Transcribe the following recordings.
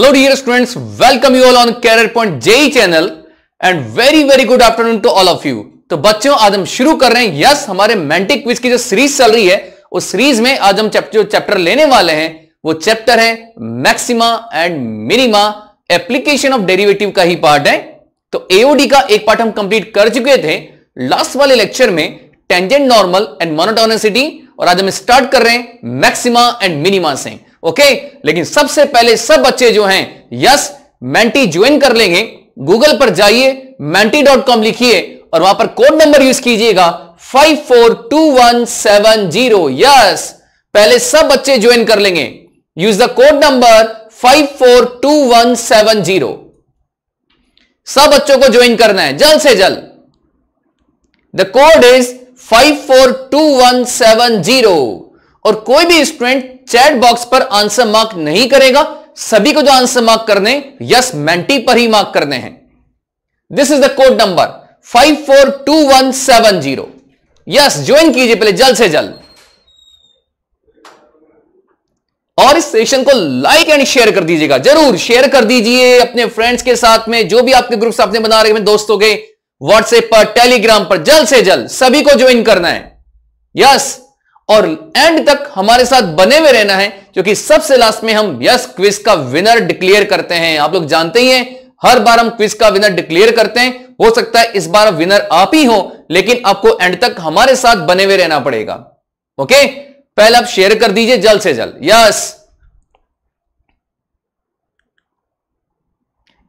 Hello dear students, welcome you all on Career Point JE channel and very very good afternoon to all of you. तो बच्चों आज हम शुरू कर रहे हैं यस हमारे मेंटिक क्विज की जो सीरीज चल रही है उस सीरीज में आज हम जो चैप्टर लेने वाले हैं वो चैप्टर है maxima and minima application of derivative का ही पार्ट है तो एओडी का एक पार्ट हम कंप्लीट कर चुके थे लास्ट वाले लेक्चर में टेंजेंट नॉर्मल एंड मोनोटोनिसिटी और आज हम स्टार्ट कर रहे हैं मैक्सिमा एंड मिनिमा से ओके लेकिन सबसे पहले सब बच्चे जो हैं यस मेंटी ज्वाइन कर लेंगे गूगल पर जाइए मेंटी डॉट कॉम लिखिए और वहां पर कोड नंबर यूज कीजिएगा five four two one seven zero yes पहले सब बच्चे ज्वाइन कर लेंगे use the code number five four two one seven zero सब बच्चों को ज्वाइन करना है जल्द से जल्द the code is five four two one seven zero और कोई भी स्टूडेंट चैट बॉक्स पर आंसर मार्क नहीं करेगा सभी को जो आंसर मार्क करने यस मेंटी पर ही मार्क करने हैं this is the code number 542170 yes join कीजिए पहले जल्द से जल्द और इस सेशन को लाइक एंड शेयर कर दीजिएगा जरूर शेयर कर दीजिए अपने फ्रेंड्स के साथ में जो भी आपके ग्रुप्स आपने बना हैं दोस्तों के व्हाट्सएप पर टेलीग्राम पर जल्द से जल्द सभी को ज्वाइन करना है यस yes, और एंड तक हमारे साथ बने हुए रहना है क्योंकि सबसे लास्ट में हम यस क्विज का विनर डिक्लेयर करते हैं आप लोग जानते ही हैं हर बार हम क्विज का विनर डिक्लेयर करते हैं हो सकता है इस बार विनर आप ही हो लेकिन आपको एंड तक हमारे साथ बने हुए रहना पड़ेगा ओके पहले आप शेयर कर दीजिए जल्द से जल्द यस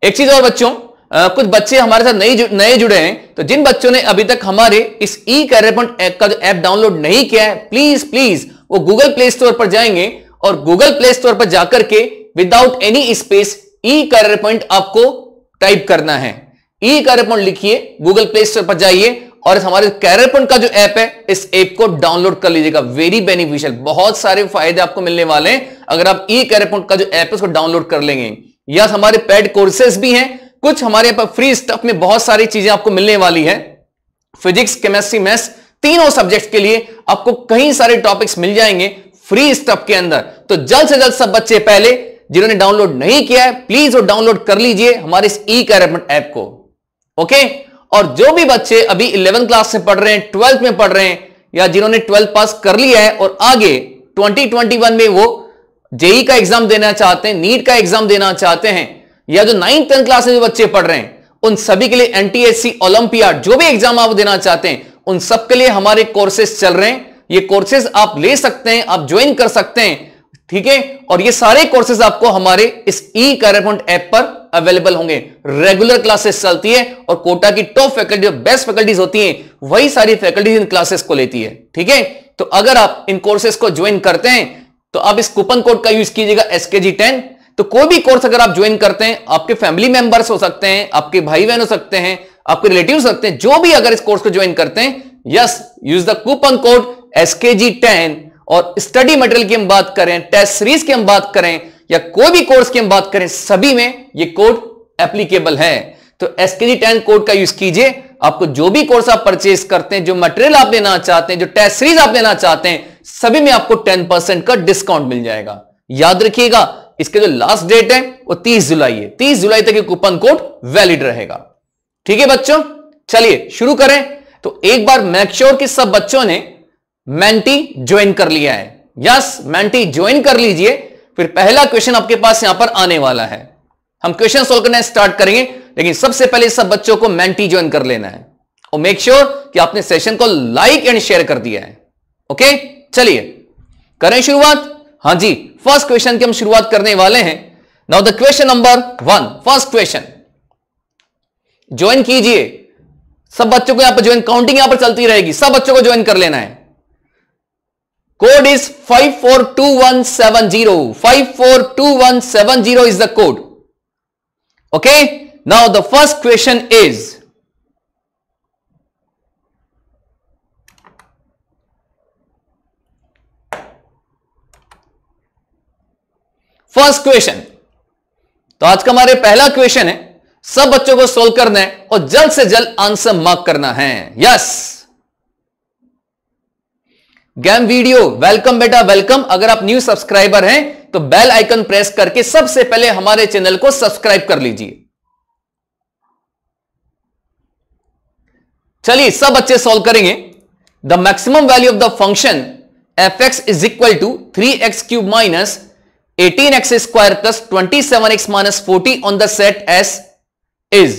एक चीज और बच्चों आ, कुछ बच्चे हमारे साथ नई जु, नए जुड़े हैं तो जिन बच्चों ने अभी तक हमारे इस ई कैरियर पॉइंट ऐप का जो ऐप डाउनलोड नहीं किया है प्लीज प्लीज वो गूगल प्ले स्टोर पर जाएंगे और गूगल प्ले स्टोर पर जाकर के without any space E career point आपको टाइप करना है ई कैरियर पॉइंट लिखिए गूगल प्ले स्टोर पर जाइए और इस हमारे कैरियर पॉइंट का जो ऐप है इस ऐप को डाउनलोड कर लीजिएगा वेरी बेनिफिशियल बहुत सारे फायदे आपको मिलने वाले हैं अगर आप ई कैरियर पॉइंट का जो ऐप है उसको डाउनलोड कर लेंगे या हमारे पेड कोर्सेज भी हैं कुछ हमारे यहां पर फ्री स्टफ में बहुत सारी चीजें आपको मिलने वाली है फिजिक्स केमेस्ट्री मैथ्स तीनों सब्जेक्ट के लिए आपको कई सारे टॉपिक्स मिल जाएंगे फ्री स्टफ के अंदर तो जल्द से जल्द सब बच्चे पहले जिन्होंने डाउनलोड नहीं किया है प्लीज वो डाउनलोड कर लीजिए हमारे इस ई कैरेपमेंट ऐप को ओके और जो भी बच्चे अभी इलेवन क्लास में पढ़ रहे हैं ट्वेल्थ में पढ़ रहे हैं या जिन्होंने ट्वेल्थ पास कर लिया है और आगे 2021 में वो जेई e का एग्जाम देना चाहते हैं नीट का एग्जाम देना चाहते हैं या जो नाइन्थ टेंथ क्लास में जो बच्चे पढ़ रहे हैं उन सभी के लिए एनटीएससी ओलंपियाड जो भी एग्जाम आप देना चाहते हैं उन सबके लिए हमारे कोर्सेस चल रहे हैं ये कोर्सेज आप ले सकते हैं आप ज्वाइन कर सकते हैं ठीक है और ये सारे कोर्सेज आपको हमारे इस ई करेपॉइंट ऐप पर अवेलेबल होंगे रेगुलर क्लासेस चलती है और कोटा की टॉप फैकल्टी बेस्ट फैकल्टीज होती हैं वही सारी फैकल्टीज इन क्लासेस को लेती है ठीक है तो अगर आप इन कोर्सेज को ज्वाइन करते हैं तो आप इस कूपन कोड का यूज कीजिएगा एसकेजी टेन तो कोई भी कोर्स अगर आप ज्वाइन करते हैं आपके फैमिली मेंबर्स हो सकते हैं आपके भाई बहन हो सकते हैं आपके रिलेटिव हो सकते हैं जो भी अगर इस कोर्स को ज्वाइन करते हैं yes use the coupon code S K G ten और स्टडी मटेरियल की हम बात करें टेस्ट सीरीज की हम बात करें या कोई भी कोर्स की हम बात करें सभी में ये कोड एप्लीकेबल है तो S K G ten code का यूज कीजिए आपको जो भी कोर्स आप परचेज करते हैं जो मटेरियल आप लेना चाहते हैं जो टेस्ट सीरीज आप लेना चाहते हैं सभी में आपको टेन परसेंट का डिस्काउंट मिल जाएगा याद रखिएगा इसके जो लास्ट डेट है वो 30 जुलाई है 30 जुलाई तक ये कूपन कोड वैलिड रहेगा ठीक है बच्चों चलिए शुरू करें तो एक बार मैक्श्योर की कि सब बच्चों ने मेंटी ज्वाइन कर लिया है यस मेंटी ज्वाइन कर लीजिए फिर पहला क्वेश्चन आपके पास यहां पर आने वाला है हम क्वेश्चन सोल्व करना स्टार्ट करेंगे लेकिन सबसे पहले सब बच्चों को मेंटी ज्वाइन कर लेना है और मेक श्योर sure कि आपने सेशन को लाइक एंड शेयर कर दिया है ओके चलिए करें शुरुआत हाँ जी फर्स्ट क्वेश्चन की हम शुरुआत करने वाले हैं now the question number one first question join कीजिए सब बच्चों को यहां पर ज्वाइन काउंटिंग यहां पर चलती रहेगी सब बच्चों को ज्वाइन कर लेना है code is 542170 542170 is the code okay now the first question is first question तो आज का हमारे पहला क्वेश्चन है सब बच्चों को सोल्व करना है और जल्द से जल्द आंसर मार्क करना है यस गैम वीडियो वेलकम बेटा वेलकम अगर आप न्यू सब्सक्राइबर हैं तो बेल आइकन प्रेस करके सबसे पहले हमारे चैनल को सब्सक्राइब कर लीजिए चलिए सब बच्चे सॉल्व करेंगे the maximum value of the function F X is equal to three X cube minus X square plus twenty seven X minus forty on the set S is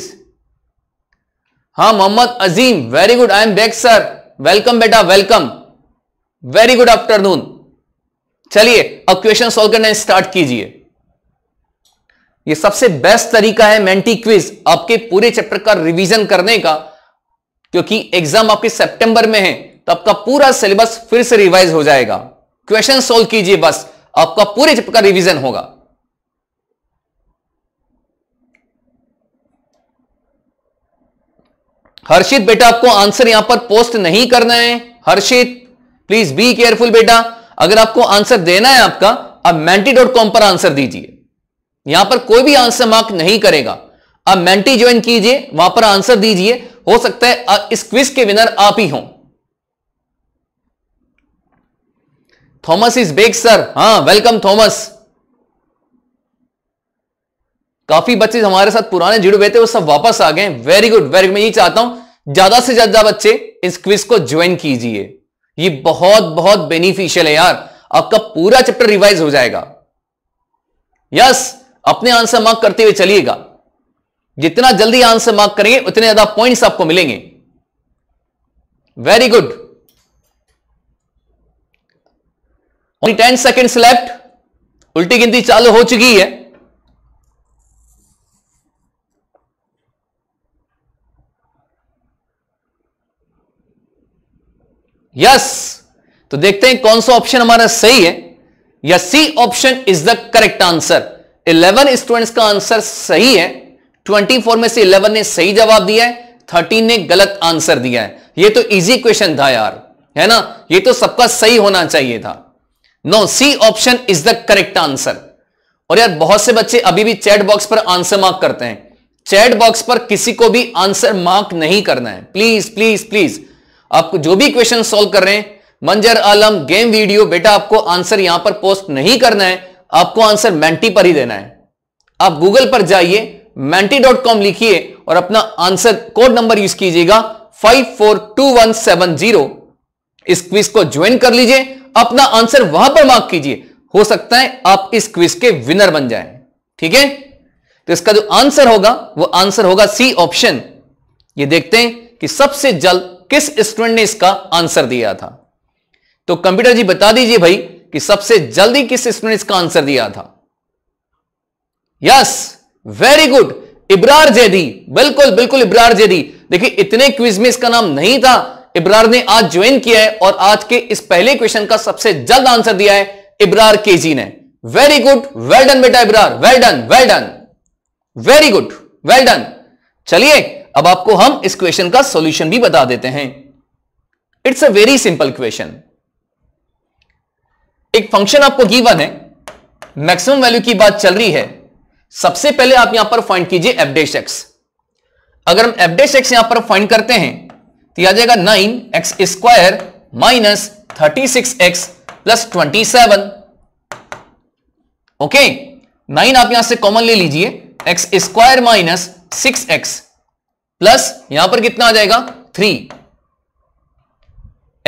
हा मोहम्मद अजीम very good I am back sir welcome बेटा welcome very good afternoon चलिए अब question solve करना start कीजिए ये सबसे best तरीका है मेंटी क्विज आपके पूरे चैप्टर का रिवीजन करने का क्योंकि एग्जाम आपके सितंबर में है तो आपका पूरा सिलेबस फिर से रिवाइज हो जाएगा क्वेश्चन सोल्व कीजिए बस आपका पूरे चैप्टर का रिवीजन होगा हर्षित बेटा आपको आंसर यहां पर पोस्ट नहीं करना है हर्षित प्लीज बी केयरफुल बेटा अगर आपको आंसर देना है आपका अब मैंटी डॉट कॉम पर आंसर दीजिए यहां पर कोई भी आंसर मार्क नहीं करेगा अब मैंटी ज्वाइन कीजिए वहां पर आंसर दीजिए हो सकता है इस क्विज के विनर आप ही हों थॉमस इज बेग सर हाँ वेलकम थॉमस काफी बच्चे हमारे साथ पुराने जुड़े हुए थे वो सब वापस आ गए वेरी गुड वेरी मैं यही चाहता हूं ज्यादा से ज्यादा बच्चे इस क्विज को ज्वाइन कीजिए ये बहुत बहुत बेनिफिशियल है यार आपका पूरा चैप्टर रिवाइज हो जाएगा यस अपने आंसर मार्क करते हुए चलिएगा जितना जल्दी आंसर मार्क करेंगे उतने ज्यादा पॉइंट्स आपको मिलेंगे very good only ten seconds left उल्टी गिनती चालू हो चुकी है यस तो देखते हैं कौन सा ऑप्शन हमारा सही है या C option is the correct answer 11 students का आंसर सही है 24 में से 11 ने सही जवाब दिया है 13 ने गलत आंसर दिया है ये तो इजी क्वेश्चन था यार है ना ये तो सबका सही होना चाहिए था no C option is the correct answer और यार बहुत से बच्चे अभी भी चैट बॉक्स पर आंसर मार्क करते हैं चैट बॉक्स पर किसी को भी आंसर मार्क नहीं करना है प्लीज प्लीज प्लीज आपको जो भी क्वेश्चन सॉल्व कर रहे हैं मंजर आलम गेम वीडियो बेटा आपको आंसर यहां पर पोस्ट नहीं करना है आपको आंसर मैंटी पर ही देना है आप गूगल पर जाइए मैंटी डॉट कॉम लिखिए और अपना आंसर कोड नंबर यूज कीजिएगा five four two one seven zero इस क्विज को ज्वाइन कर लीजिए अपना आंसर वहां पर मार्क कीजिए हो सकता है आप इस क्विज के विनर बन जाए ठीक है तो इसका जो आंसर होगा वो आंसर होगा सी ऑप्शन ये देखते हैं कि सबसे जल्द किस स्टूडेंट ने इसका आंसर दिया था तो कंप्यूटर जी बता दीजिए भाई कि सबसे जल्दी किस स्टूडेंट इसका आंसर दिया था yes very good Ibrar Zaidi बिल्कुल बिल्कुल इब्रार जेदी देखिए इतने क्विज में इसका नाम नहीं था इब्रार ने आज ज्वाइन किया है और आज के इस पहले क्वेश्चन का सबसे जल्द आंसर दिया है इब्रार केजी ने वेरी गुड वेल डन बेटा Ibrar well done well done very good well done चलिए अब आपको हम इस क्वेश्चन का सॉल्यूशन भी बता देते हैं it's a very simple question एक फंक्शन आपको गिवन है मैक्सिमम वैल्यू की बात चल रही है सबसे पहले आप यहां पर फाइंड कीजिए एफ एक्स अगर हम एफ एक्स यहां पर फाइंड करते हैं तो आ जाएगा nine X square minus thirty six X plus twenty seven okay nine आप यहां से कॉमन ले लीजिए x square minus six X plus यहां पर कितना आ जाएगा three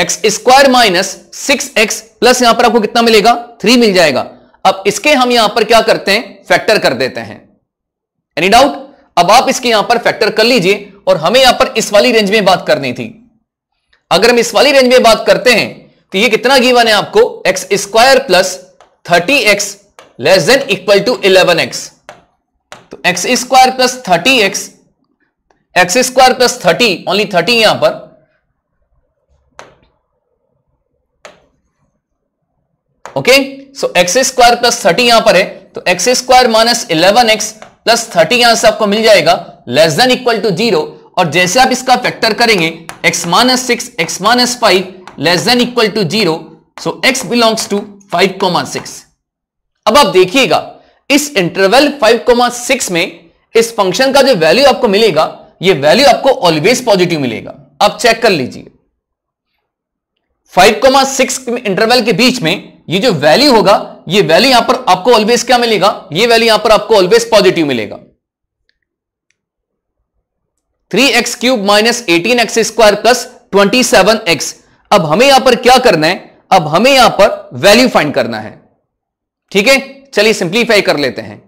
X square minus six X plus यहां पर आपको कितना मिलेगा थ्री मिल जाएगा अब इसके हम यहां पर क्या करते हैं फैक्टर कर देते हैं एनी डाउट अब आप इसके यहां पर फैक्टर कर लीजिए और हमें यहां पर इस वाली रेंज में बात करनी थी अगर हम इस वाली रेंज में बात करते हैं तो ये कितना गीवन है आपको X square plus thirty X less than equal to eleven X तो x square plus thirty X X square plus thirty only thirty यहां पर okay so X square plus thirty यहां पर है तो x square minus eleven X plus thirty यहां से आपको मिल जाएगा less than equal to zero और जैसे आप इसका फैक्टर करेंगे x minus six X minus five less than equal to zero so x belongs to five comma six अब आप देखिएगा इस इंटरवल फाइव कोमा सिक्स में इस फंक्शन का जो वैल्यू आपको मिलेगा ये वैल्यू आपको ऑलवेज पॉजिटिव मिलेगा आप चेक कर लीजिए फाइव सिक्स इंटरवल के बीच में ये जो वैल्यू होगा ये वैल्यू यहां पर आपको ऑलवेज क्या मिलेगा ये वैल्यू यहां पर आपको ऑलवेज पॉजिटिव मिलेगा three X cube minus eighteen X square plus twenty seven X अब हमें यहां पर क्या करना है अब हमें यहां पर वैल्यू फाइंड करना है ठीक है चलिए सिंप्लीफाई कर लेते हैं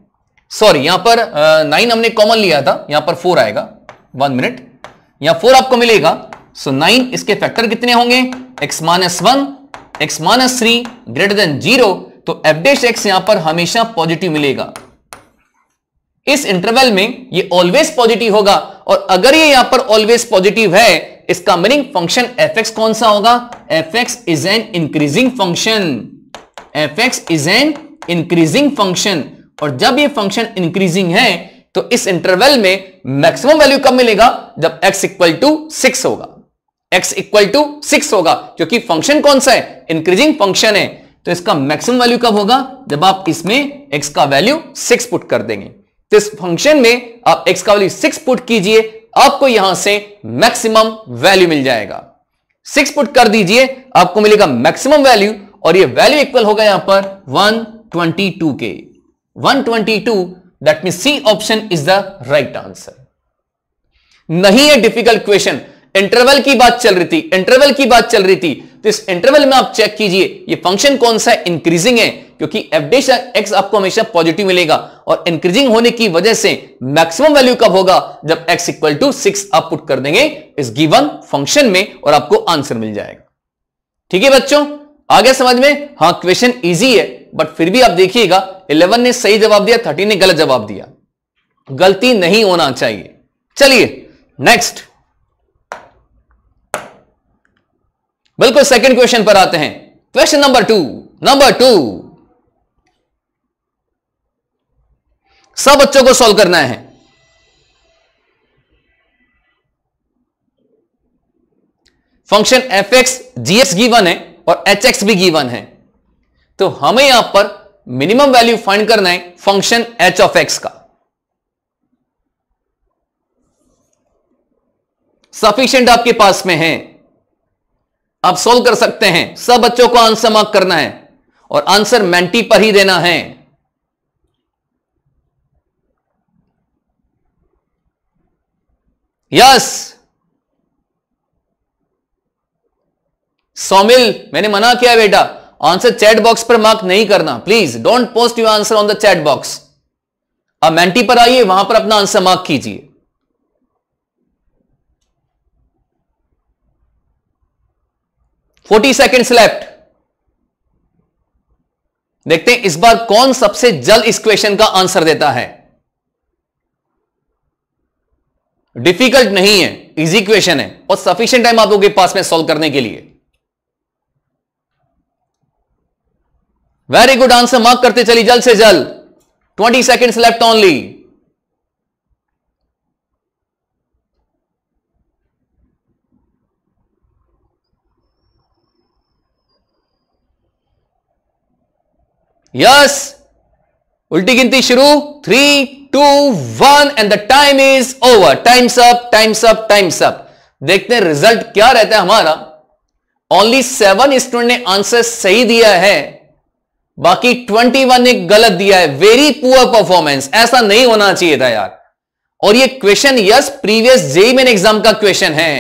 सॉरी यहां पर नाइन हमने कॉमन लिया था यहां पर फोर आएगा वन मिनट यहां फोर आपको मिलेगा सो so, नाइन इसके फैक्टर कितने होंगे X minus one x minus three greater than zero तो एफ डेश एक्स यहां पर हमेशा पॉजिटिव मिलेगा इस इंटरवल में ये ऑलवेज पॉजिटिव होगा और अगर ये यहां पर ऑलवेज पॉजिटिव है इसका मीनिंग फंक्शन एफ एक्स कौन सा होगा F X is an increasing function F X is an increasing function और जब ये फंक्शन इंक्रीजिंग है तो इस इंटरवल में मैक्सिमम वैल्यू कब मिलेगा जब x इक्वल टू सिक्स होगा एक्स इक्वल टू सिक्स होगा क्योंकि फंक्शन कौन सा है इंक्रीजिंग फंक्शन है तो इसका मैक्सिमम वैल्यू कब होगा जब आप इसमें एक्स का वैल्यू सिक्स पुट कर देंगे तो इस फंक्शन में आप एक्स का वैल्यू सिक्स पुट कीजिए आपको यहां से मैक्सिमम वैल्यू मिल जाएगा सिक्स पुट कर दीजिए आपको मिलेगा मैक्सिमम वैल्यू और ये वैल्यू इक्वल होगा यहां पर 122 के 122 that mean C option is the right answer नहीं है डिफिकल्ट क्वेश्चन इंटरवल की बात चल रही थी इंटरवल की बात चल रही थी तो इस इंटरवल में आप चेक कीजिए ये फंक्शन कौन सा इंक्रीजिंग है क्योंकि एफडेश एक्स आपको हमेशा पॉजिटिव मिलेगा और इंक्रीजिंग होने की वजह से मैक्सिमम वैल्यू कब होगा जब एक्स इक्वल टू सिक्स आप पुट कर देंगे इस गिवन फंक्शन में और आपको आंसर मिल जाएगा ठीक है बच्चों आ गया समझ में हाँ क्वेश्चन इजी है बट फिर भी आप देखिएगा इलेवन ने सही जवाब दिया थर्टीन ने गलत जवाब दिया गलती नहीं होना चाहिए चलिए नेक्स्ट बिल्कुल सेकंड क्वेश्चन पर आते हैं question number two number two सब बच्चों को सॉल्व करना है function F X GX given है और एच एक्स भी गिवन है तो हमें यहां पर मिनिमम वैल्यू फाइंड करना है फंक्शन एच ऑफ एक्स का सफिशियंट आपके पास में है आप सोल्व कर सकते हैं सब बच्चों को आंसर मार्क करना है और आंसर मेंटी पर ही देना है यस सौमिल मैंने मना किया बेटा आंसर चैट बॉक्स पर मार्क नहीं करना please don't post your answer on the chat box अब मेंटी पर आइए वहां पर अपना आंसर मार्क कीजिए फोर्टी सेकेंड्स लेफ्ट देखते हैं इस बार कौन सबसे जल्द इस क्वेश्चन का आंसर देता है डिफिकल्ट नहीं है इजी क्वेश्चन है और सफिशियंट टाइम आप लोगों के पास में सॉल्व करने के लिए वेरी गुड आंसर मार्क करते चलिए जल्द से जल्द twenty seconds left only yes उल्टी गिनती शुरू three two one and the time is over times up time's up time's up देखते हैं रिजल्ट क्या रहता है हमारा ओनली सेवन स्टूडेंट ने आंसर सही दिया है बाकी ट्वेंटी वन ने गलत दिया है वेरी पुअर परफॉर्मेंस ऐसा नहीं होना चाहिए था यार और ये question yes previous JEE main exam का क्वेश्चन है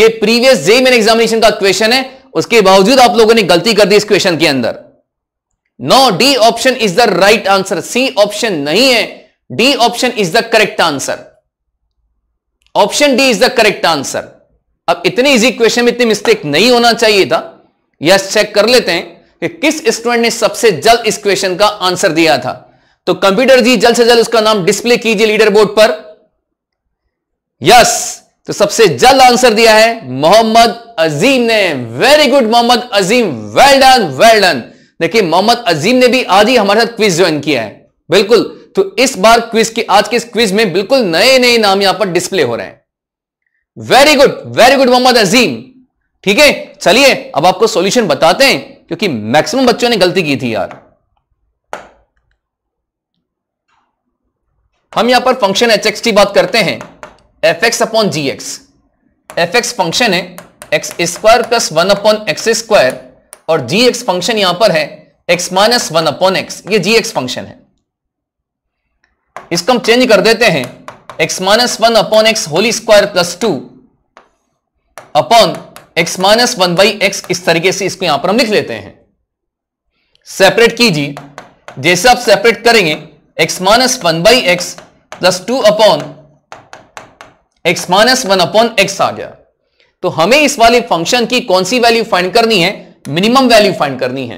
ये प्रीवियस जे मेन एग्जामिनेशन का क्वेश्चन है उसके बावजूद आप लोगों ने गलती कर दी इस क्वेश्चन के अंदर no D option is the right answer C option नहीं है D option is the correct answer option D is the correct answer अब इतनी इजी क्वेश्चन में इतनी मिस्टेक नहीं होना चाहिए था यस चेक कर लेते हैं कि किस स्टूडेंट ने सबसे जल्द इस क्वेश्चन का आंसर दिया था तो कंप्यूटर जी जल्द से जल्द उसका नाम डिस्प्ले कीजिए लीडर बोर्ड पर यस तो सबसे जल्द आंसर दिया है मोहम्मद अजीम ने very good Mohammad Azeem well done well done देखिए मोहम्मद अजीम ने भी आज ही हमारे साथ क्विज ज्वाइन किया है बिल्कुल तो इस बार क्विज के आज के इस क्विज में बिल्कुल नए नए नाम यहां पर डिस्प्ले हो रहे हैं very good very good Mohammad Azeem ठीक है चलिए अब आपको सॉल्यूशन बताते हैं क्योंकि मैक्सिमम बच्चों ने गलती की थी यार हम यहां पर फंक्शन एच एक्स की बात करते हैं F X upon G X F X function है x square plus one upon X square और जी एक्स फंक्शन यहां पर है X minus one upon X ये जी एक्स फंक्शन है इसको हम चेंज कर देते हैं x minus one upon X whole square plus two upon x minus one by X इस तरीके से इसको यहां पर हम लिख लेते हैं सेपरेट कीजिए जैसे आप सेपरेट करेंगे X minus one by x plus two upon x minus one upon X आ गया तो हमें इस वाले फंक्शन की कौन सी वैल्यू फाइंड करनी है मिनिमम वैल्यू फाइंड करनी है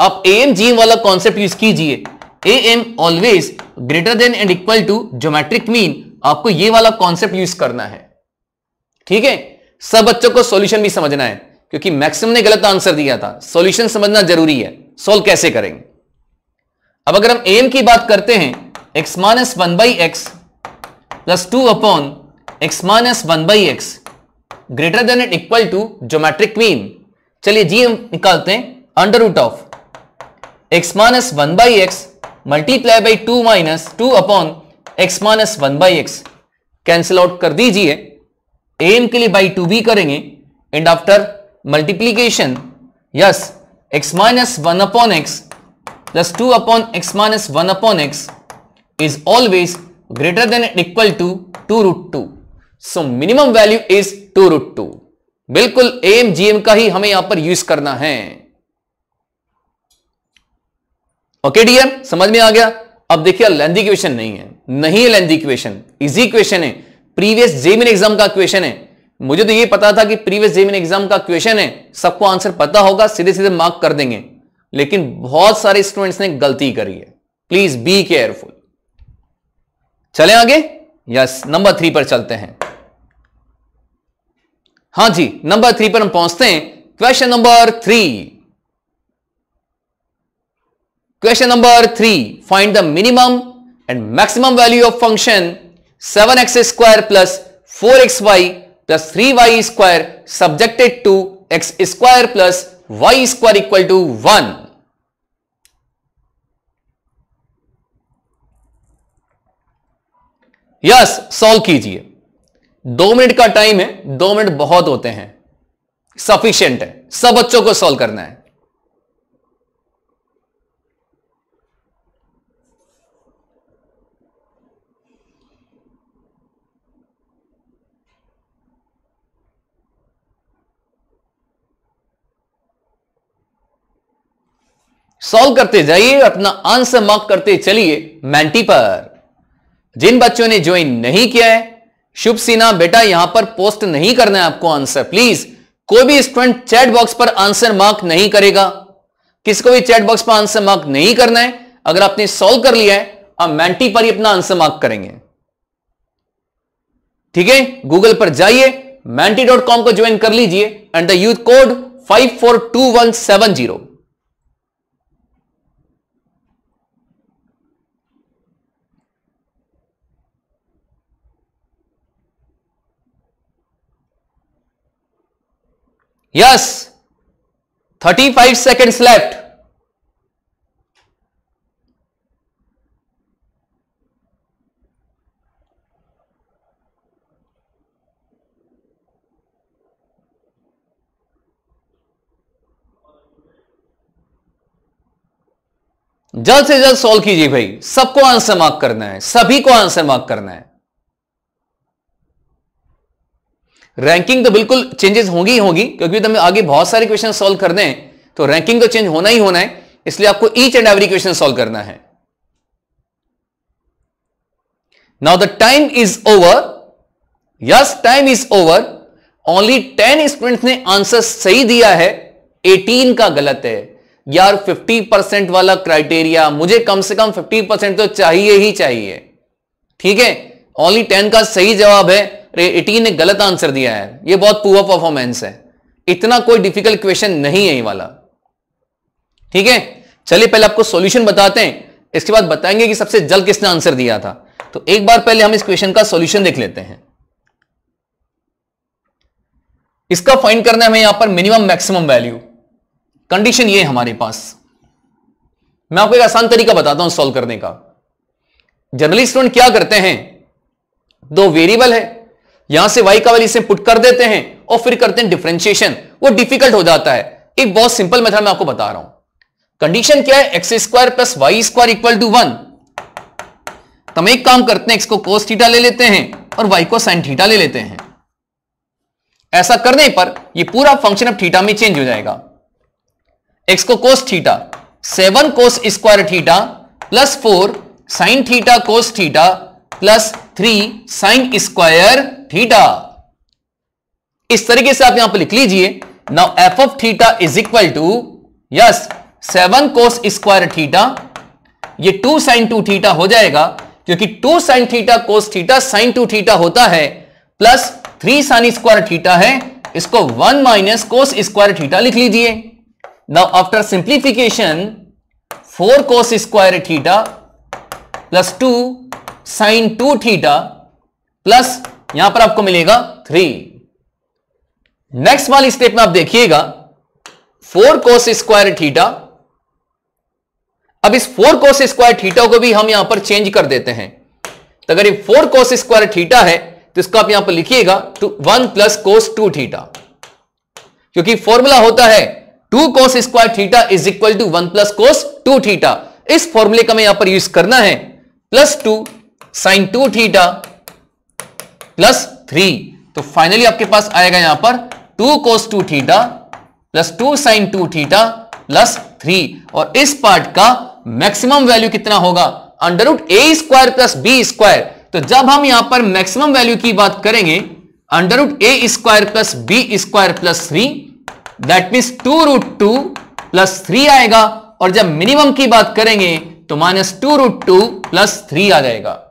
आप ए एम जी वाला कॉन्सेप्ट यूज कीजिए A M always greater than and equal to geometric mean आपको ये वाला कॉन्सेप्ट यूज करना है ठीक है सब बच्चों को सॉल्यूशन भी समझना है क्योंकि मैक्सिमम ने गलत आंसर दिया था सॉल्यूशन समझना जरूरी है सॉल्व कैसे करेंगे अब अगर हम एम की बात करते हैं x minus one by x plus two upon x minus one by x greater than and equal to geometric mean चलिए जी हम निकालते हैं under root of x minus one by x multiply by two minus two upon x minus one by x cancel out कर दीजिए M के लिए by two भी करेंगे and after multiplication yes x minus one upon x plus two upon x minus one upon x is always greater than equal to two root two so minimum value is two root two बिल्कुल M GM का ही हमें यहां पर use करना है okay DM समझ में आ गया अब देखिए लेंदी क्वेश्चन नहीं है नहीं है लेंदी क्वेश्चन इजी क्वेश्चन है प्रीवियस जेमिन एग्जाम का क्वेश्चन है मुझे तो यह पता था कि प्रीवियस जेमिन एग्जाम का क्वेश्चन है सबको आंसर पता होगा सीधे सीधे मार्क कर देंगे लेकिन बहुत सारे स्टूडेंट्स ने गलती करी है प्लीज बी केयरफुल चले आगे यस नंबर थ्री पर चलते हैं हां जी नंबर थ्री पर हम पहुंचते हैं question number three question number three find the minimum and maximum value of function seven x square plus four x y plus three y square subjected to x square plus y square equal to one yes solve कीजिए दो minute का time है दो minute बहुत होते हैं sufficient है सब बच्चों को सॉल्व करना है सॉल्व करते जाइए अपना आंसर मार्क करते चलिए मैंटी पर जिन बच्चों ने ज्वाइन नहीं किया है शुभ सिन्हा बेटा यहां पर पोस्ट नहीं करना है आपको आंसर प्लीज कोई भी स्टूडेंट चैट बॉक्स पर आंसर मार्क नहीं करेगा किसको भी चैट बॉक्स पर आंसर मार्क नहीं करना है अगर आपने सॉल्व कर लिया है आप मैंटी पर ही अपना आंसर मार्क करेंगे ठीक है गूगल पर जाइए मैंटी डॉट कॉम को ज्वाइन कर लीजिए and the youth code five four two one seven zero yes thirty five seconds left जल्द से जल्द सॉल्व कीजिए भाई सबको आंसर मार्क करना है सभी को आंसर मार्क करना है रैंकिंग तो बिल्कुल चेंजेस होंगी ही होगी क्योंकि तुम्हें आगे बहुत सारे क्वेश्चन सोल्व करने हैं तो रैंकिंग तो चेंज होना ही होना है इसलिए आपको each and every question solve करना है now the time is over yes time is over only ten students ने आंसर सही दिया है एटीन का गलत है यार फिफ्टी परसेंट वाला क्राइटेरिया मुझे कम से कम फिफ्टी परसेंट तो चाहिए ही चाहिए ठीक है ओनली टेन का सही जवाब है एटीन ने गलत आंसर दिया है ये बहुत पुअर परफॉर्मेंस है इतना कोई डिफिकल्ट क्वेश्चन नहीं है ये वाला ठीक है चलिए पहले आपको सॉल्यूशन बताते हैं इसके बाद बताएंगे कि सबसे जल्द किसने आंसर दिया था तो एक बार पहले हम इस क्वेश्चन का सॉल्यूशन देख लेते हैं इसका फाइंड करना है हमें यहां पर मिनिमम मैक्सिमम वैल्यू कंडीशन ये हमारे पास मैं आपको एक आसान तरीका बताता हूं सॉल्व करने का जनरली स्टूडेंट क्या करते हैं दो वेरिएबल है यहां से वाई का वाली इसे पुट कर देते हैं और फिर करते हैं डिफ्रेंशिएशन वो डिफिकल्ट हो जाता है एक बहुत सिंपल मेथड मैं आपको बता रहा हूं कंडीशन क्या है x square plus y square equal to one तो एक काम करते हैं एक्स को कोस थीटा ले लेते हैं और वाई को साइन थीटा ले लेते हैं ऐसा करने पर यह पूरा फंक्शन अब थीटा में चेंज हो जाएगा एक्स को cos theta seven cos square theta plus four sine theta cos theta plus three sine square theta इस तरीके से आप यहां पर लिख लीजिए now f of theta is equal to yes seven cos square theta ये टू साइन टू थीटा हो जाएगा क्योंकि two sine theta cos theta sine two theta होता है plus three sine square theta है इसको one minus cos square theta लिख लीजिए now after simplification four cos square theta plus two sine two theta plus यहां पर आपको मिलेगा थ्री नेक्स्ट वाली स्टेप में आप देखिएगा फोर कोस स्क्वायर थीटा अब इस फोर कोस स्क्वायर थीटा को भी हम यहां पर चेंज कर देते हैं तो अगर ये फोर कोस स्क्वायर थीटा है तो इसको आप यहां पर लिखिएगा two one plus cos two theta क्योंकि फॉर्मूला होता है two cos square theta is equal to one plus cos two theta इस फॉर्मूले का मैं यहां पर यूज करना है plus two sine two theta plus three तो फाइनली आपके पास आएगा यहां पर two cos two theta plus two sine two theta plus three और इस पार्ट का मैक्सिमम वैल्यू कितना होगा under root a square plus b square तो जब हम यहां पर मैक्सिमम वैल्यू की बात करेंगे under root a square plus b square plus three that means two root two plus three आएगा और जब मिनिमम की बात करेंगे तो minus two root two plus three आ जाएगा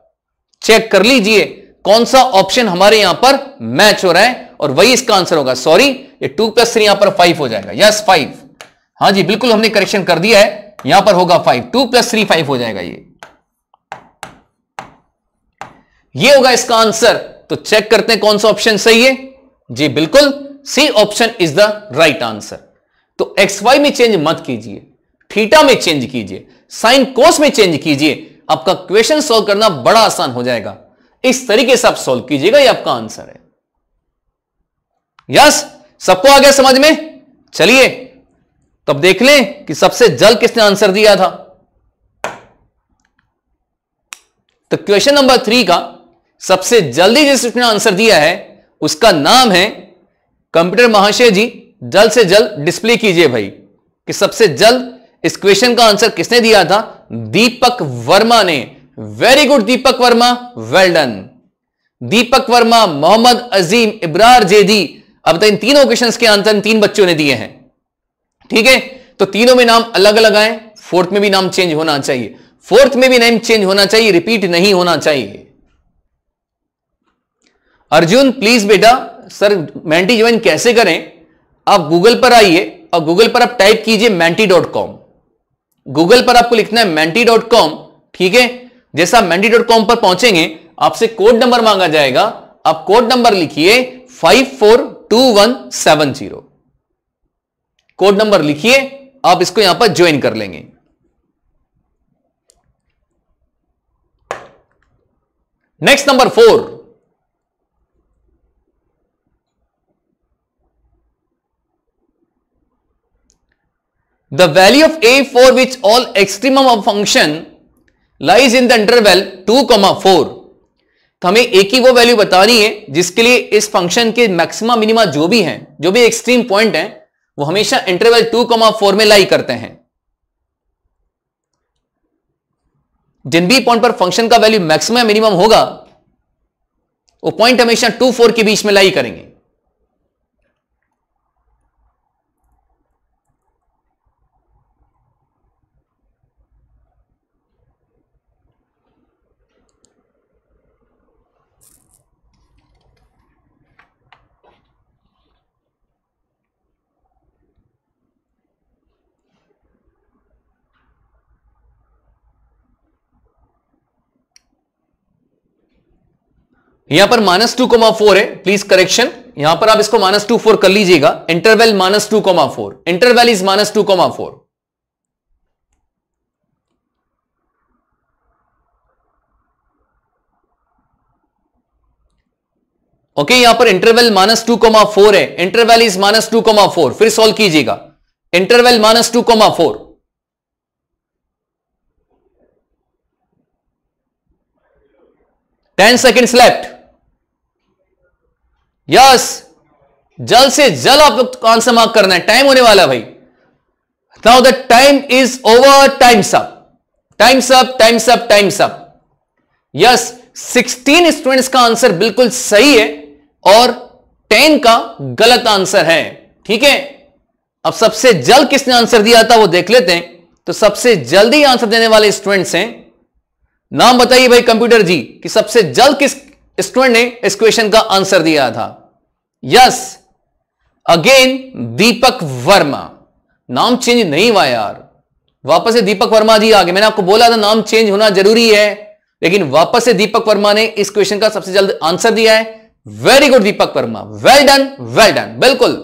चेक कर लीजिए कौन सा ऑप्शन हमारे यहां पर मैच हो रहा है और वही इसका आंसर होगा सॉरी ये टू प्लस थ्री यहां पर फाइव हो जाएगा यस फाइव हाँ जी बिल्कुल हमने करेक्शन कर दिया है यहां पर होगा five two plus three five हो जाएगा ये ये होगा इसका आंसर तो चेक करते हैं कौन सा ऑप्शन सही है जी बिल्कुल C option is the right answer तो एक्स वाई में चेंज मत कीजिए थीटा में चेंज कीजिए साइन कोस में चेंज कीजिए आपका क्वेश्चन सॉल्व करना बड़ा आसान हो जाएगा इस तरीके से आप सॉल्व कीजिएगा ये आपका आंसर है यस सबको आ गया समझ में चलिए तब तो देख लें कि सबसे जल्द किसने आंसर दिया था तो क्वेश्चन नंबर थ्री का सबसे जल्दी जिसने आंसर दिया है उसका नाम है कंप्यूटर महाशय जी जल्द से जल्द डिस्प्ले कीजिए भाई कि सबसे जल्द इस क्वेश्चन का आंसर किसने दिया था दीपक वर्मा ने very good Deepak Verma well done Deepak Verma Mohammad Azeem Ibrar Zaidi अब तो इन तीनों क्वेश्चंस के आंसर तीन बच्चों ने दिए हैं ठीक है तो तीनों में नाम अलग अलग आए फोर्थ में भी नाम चेंज होना चाहिए फोर्थ में भी नेम चेंज होना चाहिए रिपीट नहीं होना चाहिए अर्जुन प्लीज बेटा सर मैंटी ज्वाइन कैसे करें आप गूगल पर आइए और गूगल पर आप टाइप कीजिए मैंटी डॉट कॉम गूगल पर आपको लिखना है मैंटी डॉट कॉम ठीक है जैसा मैंटी डॉट कॉम पर पहुंचेंगे आपसे कोड नंबर मांगा जाएगा आप कोड नंबर लिखिए five four two one seven zero code number लिखिए आप इसको यहां पर ज्वाइन कर लेंगे next number four the value of a for which all extremum of function lies in the interval 2 comma 4 तो हमें एक ही वो वैल्यू बतानी है जिसके लिए इस फंक्शन के मैक्सिमा मिनिमा जो भी हैं जो भी एक्सट्रीम पॉइंट हैं वो हमेशा इंटरवल टू कॉमा फोर में लाई करते हैं जिन भी पॉइंट पर फंक्शन का वैल्यू मैक्सिमम मिनिमम होगा वो पॉइंट हमेशा टू फोर के बीच में लाई करेंगे यहां पर माइनस टू कोमा फोर है प्लीज करेक्शन यहां पर आप इसको माइनस टू फोर कर लीजिएगा interval minus two comma four interval is minus two comma four okay यहां पर interval minus two comma four है interval is minus two comma four फिर सॉल्व कीजिएगा interval minus two comma four ten seconds left yes जल्द से जल्द आप कौन सा मार्क करना है टाइम होने वाला भाई now the time is over times up times सब टाइम सब टाइम सब यस 16 स्टूडेंट्स का आंसर बिल्कुल सही है और 10 का गलत आंसर है ठीक है अब सबसे जल्द किसने आंसर दिया था वो देख लेते हैं तो सबसे जल्दी आंसर देने वाले स्टूडेंट्स हैं नाम बताइए भाई कंप्यूटर जी कि सबसे जल्द किस स्टूडेंट ने इस क्वेश्चन का आंसर दिया था यस अगेन दीपक वर्मा नाम चेंज नहीं हुआ यार वापस से दीपक वर्मा जी आगे मैंने आपको बोला था नाम चेंज होना जरूरी है लेकिन वापस से दीपक वर्मा ने इस क्वेश्चन का सबसे जल्द आंसर दिया है very good Deepak Verma well done well done बिल्कुल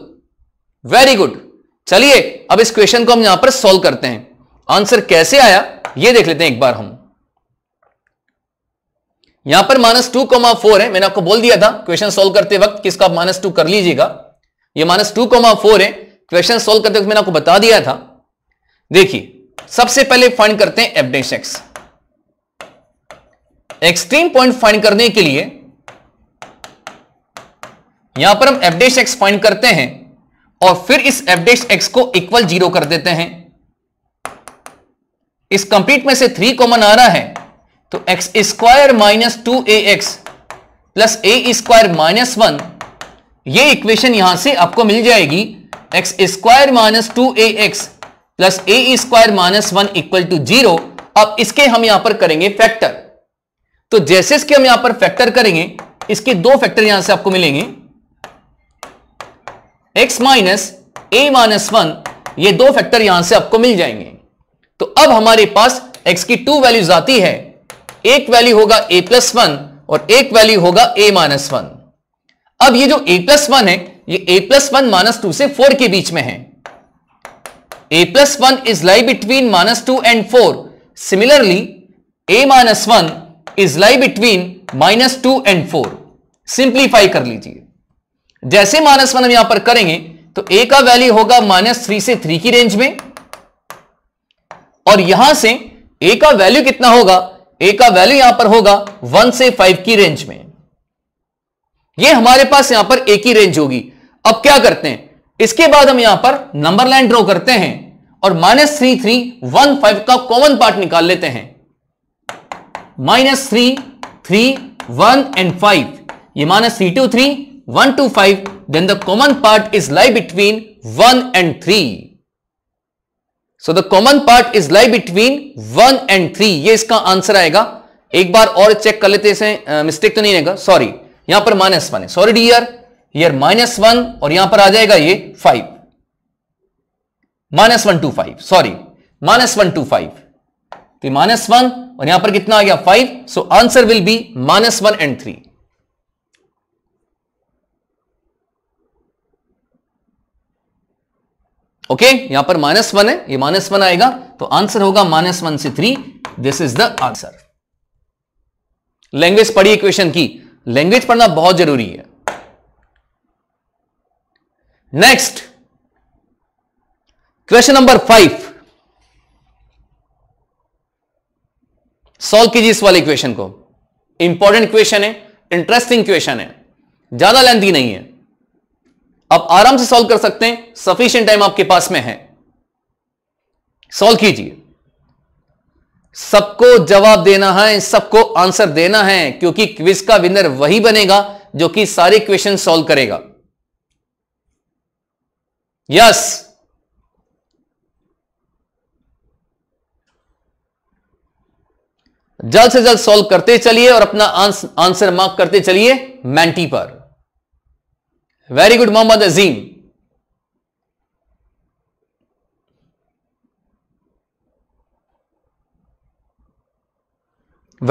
वेरी गुड चलिए अब इस क्वेश्चन को हम यहां पर सॉल्व करते हैं आंसर कैसे आया यह देख लेते हैं एक बार हम यहां पर माइनस टू कोमा फोर है मैंने आपको बोल दिया था क्वेश्चन सोल्व करते वक्त किसका आप माइनस टू कर लीजिएगा ये माइनस टू कोमा फोर है क्वेश्चन सोल्व करते वक्त मैंने आपको बता दिया था देखिए सबसे पहले फाइंड करते हैं f dash x extreme point find करने के लिए यहां पर हम एफडेश एक्स फाइंड करते हैं और फिर इस एफडेश एक्स को इक्वल जीरो कर देते हैं इस कंप्लीट में से थ्री कॉमन आ रहा है तो x square minus two a x plus a square minus one ये इक्वेशन यहां से आपको मिल जाएगी x square minus two a x plus a square minus one equal to zero अब इसके हम यहां पर करेंगे फैक्टर तो जैसे इसके हम यहां पर फैक्टर करेंगे इसके दो फैक्टर यहां से आपको मिलेंगे x minus a minus one ये दो फैक्टर यहां से आपको मिल जाएंगे तो अब हमारे पास एक्स की टू वैल्यूज आती है एक वैल्यू होगा ए प्लस वन और एक वैल्यू होगा ए माइनस वन अब ये जो ए प्लस वन है ये a plus one minus two से फोर के बीच में है a plus one is lie between minus two and four similarly a minus one is lie between minus two and four simplify कर लीजिए जैसे माइनस वन हम यहां पर करेंगे तो ए का वैल्यू होगा माइनस थ्री से थ्री की रेंज में और यहां से ए का वैल्यू कितना होगा ए का वैल्यू यहां पर होगा वन से फाइव की रेंज में ये हमारे पास यहां पर ए की रेंज होगी अब क्या करते हैं इसके बाद हम यहां पर नंबर लाइन ड्रॉ करते हैं और minus three three one five का कॉमन पार्ट निकाल लेते हैं minus three three one and five ये minus three two three one two five then the common part is lie between one and three so the common part is lie between one and three ये इसका answer आएगा एक बार और check कर लेते इसे mistake तो नहीं रहेगा सॉरी यहां पर माइनस वन है sorry dear here minus one और यहां पर आ जाएगा ये five minus one two five sorry minus one two five तो माइनस वन और यहां पर कितना आ गया five so answer will be minus one and three okay यहां पर माइनस वन है ये माइनस वन आएगा तो आंसर होगा माइनस वन से three this is the answer language पढ़ी इक्वेशन की लैंग्वेज पढ़ना बहुत जरूरी है next question number five solve कीजिए इस वाले क्वेश्चन को इंपॉर्टेंट क्वेश्चन है इंटरेस्टिंग क्वेश्चन है ज्यादा लेंथी नहीं है आप आराम से सॉल्व कर सकते हैं सफिशियंट टाइम आपके पास में है सॉल्व कीजिए सबको जवाब देना है सबको आंसर देना है क्योंकि क्विज का विनर वही बनेगा जो कि सारे क्वेश्चन सॉल्व करेगा यस जल्द से जल्द सॉल्व करते चलिए और अपना आंसर मार्क करते चलिए मैंटी पर वेरी गुड मोहम्मद अजीम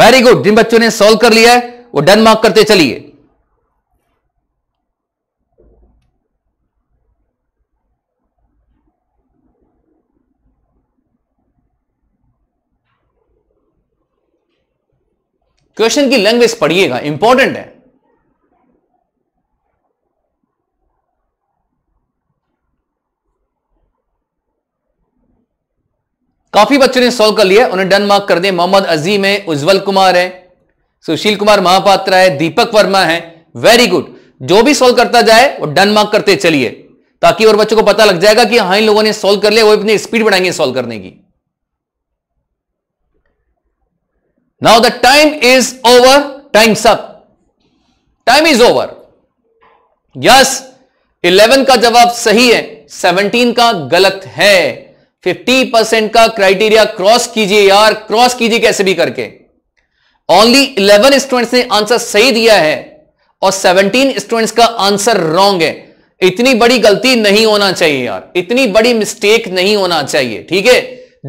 वेरी गुड जिन बच्चों ने सॉल्व कर लिया है वो डन मार्क करते चलिए क्वेश्चन की लैंग्वेज पढ़िएगा इंपॉर्टेंट है काफी बच्चों ने सॉल्व कर लिया उन्हें डन मार्क कर दिया मोहम्मद अजीम है उज्जवल कुमार है सुशील कुमार महापात्रा है दीपक वर्मा है वेरी गुड जो भी सॉल्व करता जाए वो डन मार्क करते चलिए ताकि और बच्चों को पता लग जाएगा कि हाँ इन लोगों ने सॉल्व कर लिया वो अपनी स्पीड बढ़ाएंगे सॉल्व करने की now the time is over times up time is over yes 11 का जवाब सही है 17 का गलत है फिफ्टी परसेंट का क्राइटेरिया क्रॉस कीजिए यार क्रॉस कीजिए कैसे भी करके ओनली इलेवन स्टूडेंट्स ने आंसर सही दिया है और सेवनटीन स्टूडेंट्स का आंसर रॉन्ग है इतनी बड़ी गलती नहीं होना चाहिए यार इतनी बड़ी मिस्टेक नहीं होना चाहिए ठीक है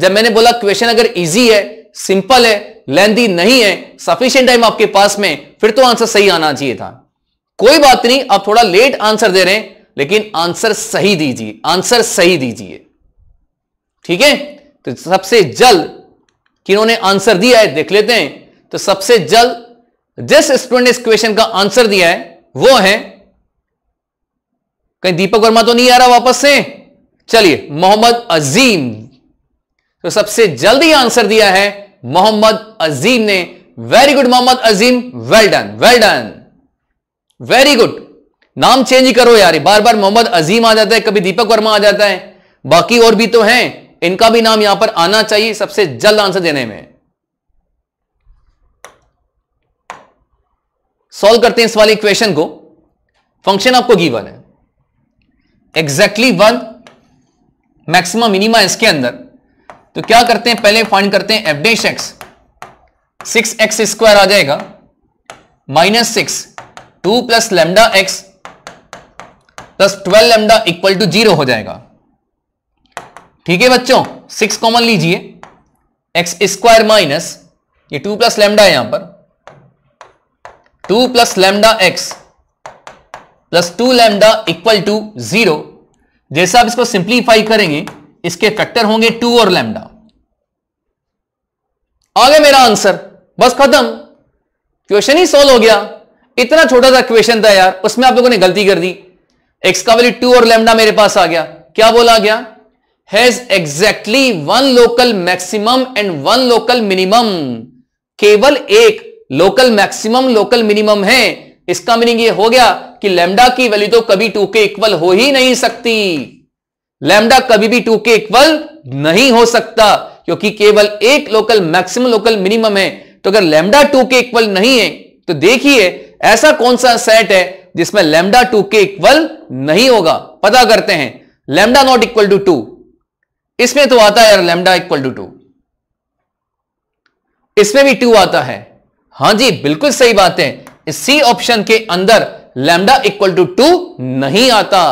जब मैंने बोला क्वेश्चन अगर इजी है सिंपल है लेंदी नहीं है सफिशियंट टाइम आपके पास में फिर तो आंसर सही आना चाहिए था कोई बात नहीं आप थोड़ा लेट आंसर दे रहे हैं लेकिन आंसर सही दीजिए आंसर सही दीजिए ठीक है तो सबसे जल्द किन्होंने आंसर दिया है देख लेते हैं तो सबसे जल्द जिस स्टूडेंट ने इस क्वेश्चन का आंसर दिया है वो है कहीं दीपक वर्मा तो नहीं आ रहा वापस से चलिए मोहम्मद अजीम तो सबसे जल्दी आंसर दिया है मोहम्मद अजीम ने very good Mohammad Azeem well done well done very good नाम चेंज करो यार बार बार मोहम्मद अजीम आ जाता है कभी दीपक वर्मा आ जाता है बाकी और भी तो हैं इनका भी नाम यहां पर आना चाहिए सबसे जल्द आंसर देने में सॉल्व करते हैं इस वाले इक्वेशन को फंक्शन आपको गिवन है एग्जैक्टली वन मैक्सिमम मिनिमा इसके अंदर तो क्या करते हैं पहले फाइंड करते हैं f dash x six x square आ जाएगा minus six two plus lambda x plus twelve lambda equal to zero हो जाएगा ठीक है बच्चों सिक्स कॉमन लीजिए एक्स स्क्वायर माइनस ये टू प्लस लेमडा है यहां पर two plus lambda x plus two lambda equal to zero जैसा आप इसको सिंप्लीफाई करेंगे इसके फैक्टर होंगे टू और लेमडा आ गया मेरा आंसर बस खत्म क्वेश्चन ही सॉल्व हो गया इतना छोटा सा क्वेश्चन था यार उसमें आप लोगों ने गलती कर दी एक्स का वैल्यू टू और लेमडा मेरे पास आ गया क्या बोला गया has exactly one local maximum and one local minimum केवल एक लोकल मैक्सिमम लोकल मिनिमम है इसका मीनिंग ये हो गया कि लेमडा की वैल्यू तो कभी टू के इक्वल हो ही नहीं सकती लेमडा कभी भी टू के इक्वल नहीं हो सकता क्योंकि केवल एक लोकल मैक्सिमम लोकल मिनिमम है तो अगर लेमडा टू के इक्वल नहीं है तो देखिए ऐसा कौन सा सेट है जिसमें लेमडा टू के इक्वल नहीं होगा पता करते हैं lambda not equal to two इसमें तो आता है यार लेमडा इक्वल टू टू इसमें भी टू आता है हां जी बिल्कुल सही बात है सी ऑप्शन के अंदर लेमडा इक्वल टू टू नहीं आता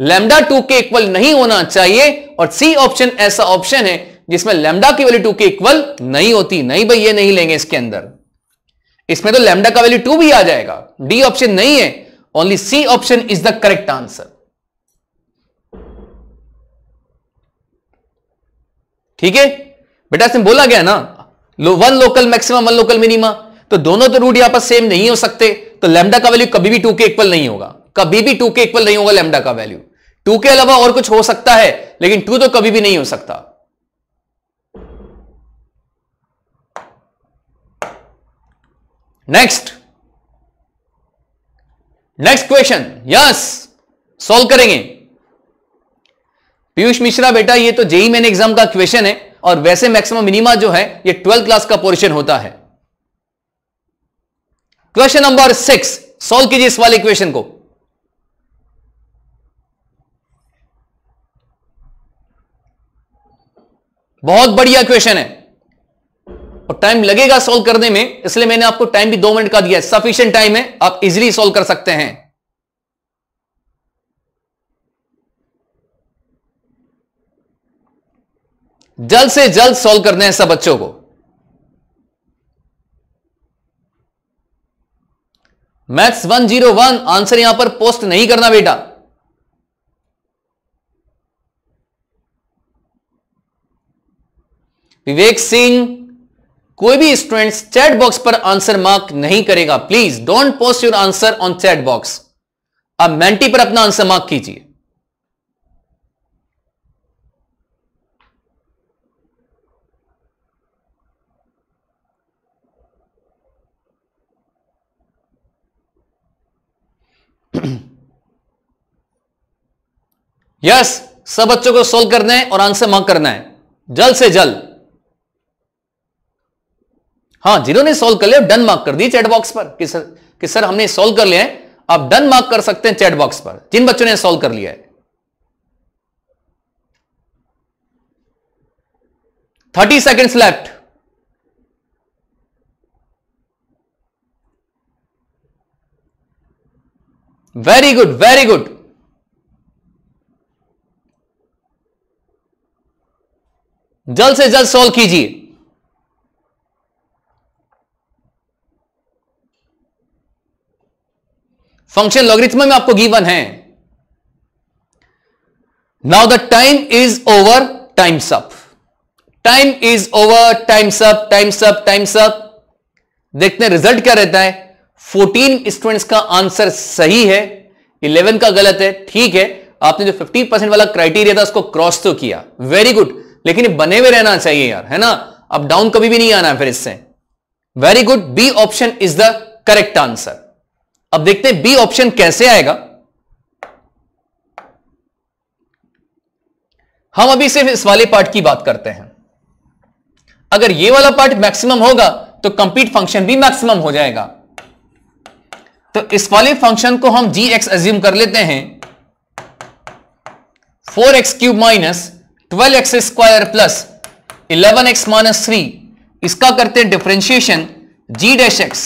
लेमडा टू के इक्वल नहीं होना चाहिए और सी ऑप्शन ऐसा ऑप्शन है जिसमें लेमडा की वैल्यू टू के इक्वल नहीं होती नहीं भाई ये नहीं लेंगे इसके अंदर इसमें तो लेमडा का वैल्यू टू भी आ जाएगा डी ऑप्शन नहीं है only C option is the correct answer ठीक है बेटा इसमें बोला गया ना लो, one local maximum one local minima तो दोनों तो रूट यहां पर सेम नहीं हो सकते तो लेमडा का वैल्यू कभी भी टू के इक्वल नहीं होगा कभी भी टू के इक्वल नहीं होगा लेमडा का वैल्यू टू के अलावा और कुछ हो सकता है लेकिन टू तो कभी भी नहीं हो सकता next next question yes solve करेंगे पीयूष मिश्रा बेटा ये तो जेई मेन एग्जाम का क्वेश्चन है और वैसे मैक्सिमम मिनिमा जो है ये ट्वेल्थ क्लास का पोर्शन होता है क्वेश्चन नंबर सिक्स सॉल्व कीजिए इस वाले क्वेश्चन को बहुत बढ़िया क्वेश्चन है और टाइम लगेगा सॉल्व करने में इसलिए मैंने आपको टाइम भी दो मिनट का दिया है सफिशियंट टाइम है आप इजिली सॉल्व कर सकते हैं जल्द से जल्द सॉल्व करने हैं सब बच्चों को मैथ्स 101 आंसर यहां पर पोस्ट नहीं करना बेटा विवेक सिंह कोई भी स्टूडेंट्स चैट बॉक्स पर आंसर मार्क नहीं करेगा please don't post your answer on chat box अब मेंटी पर अपना आंसर मार्क कीजिए यस सब बच्चों को सोल्व करना है और आंसर मार्क करना है जल्द से जल्द हां जिन्होंने सोल्व कर लिया डन मार्क कर दी चैट बॉक्स पर कि सर कि सर हमने सोल्व कर लिया है आप डन मार्क कर सकते हैं चैट बॉक्स पर जिन बच्चों ने सोल्व कर लिया है thirty seconds left very good very good जल्द से जल्द सॉल्व कीजिए फंक्शन लॉगरिथम में आपको गिवन है now the time is over times up time is over times up time's up time's up देखते हैं रिजल्ट क्या रहता है 14 स्टूडेंट्स का आंसर सही है 11 का गलत है ठीक है आपने जो 50 परसेंट वाला क्राइटेरिया था उसको क्रॉस तो किया वेरी गुड लेकिन बने हुए रहना चाहिए यार है ना अब डाउन कभी भी नहीं आना है फिर इससे very good B option is the correct answer अब देखते हैं बी ऑप्शन कैसे आएगा हम अभी सिर्फ इस वाले पार्ट की बात करते हैं अगर ये वाला पार्ट मैक्सिमम होगा तो कंप्लीट फंक्शन भी मैक्सिमम हो जाएगा तो इस वाले फंक्शन को हम जी एक्स एज्यूम कर लेते हैं four x cube minus twelve x square plus eleven x minus three इसका करते हैं डिफ्रेंशिएशन जी डैश एक्स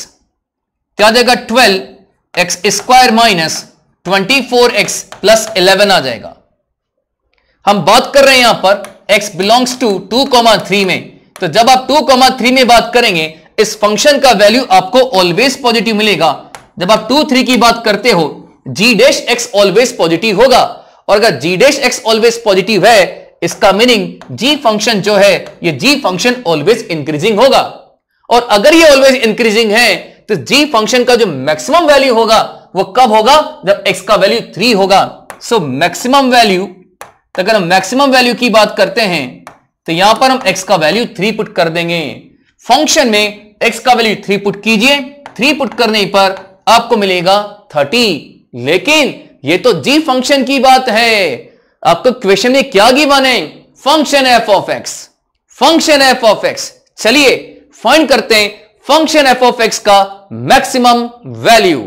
क्या जाएगा twelve x square minus twenty four x plus eleven आ जाएगा हम बात कर रहे हैं यहां पर x belongs to two comma three में तो जब आप टू कॉमा थ्री में बात करेंगे इस फंक्शन का वैल्यू आपको ऑलवेज पॉजिटिव मिलेगा जब आप टू थ्री की बात करते हो g dash x always positive होगा और अगर g dash x always positive है इसका मीनिंग जी फंक्शन जो है ये जी फंक्शन ऑलवेज इंक्रीजिंग होगा और अगर ये ऑलवेज इंक्रीजिंग है तो जी फंक्शन का जो मैक्सिमम वैल्यू होगा वो कब होगा जब एक्स का वैल्यू थ्री होगा सो मैक्सिमम वैल्यू अगर हम मैक्सिमम वैल्यू की बात करते हैं तो यहां पर हम एक्स का वैल्यू थ्री पुट कर देंगे फंक्शन में एक्स का वैल्यू थ्री पुट कीजिए थ्री पुट करने पर आपको मिलेगा थर्टी लेकिन ये तो जी फंक्शन की बात है आपको क्वेश्चन में क्या की बने function f of x function f of x चलिए फाइंड करते हैं फंक्शन एफ ऑफ एक्स का maximum value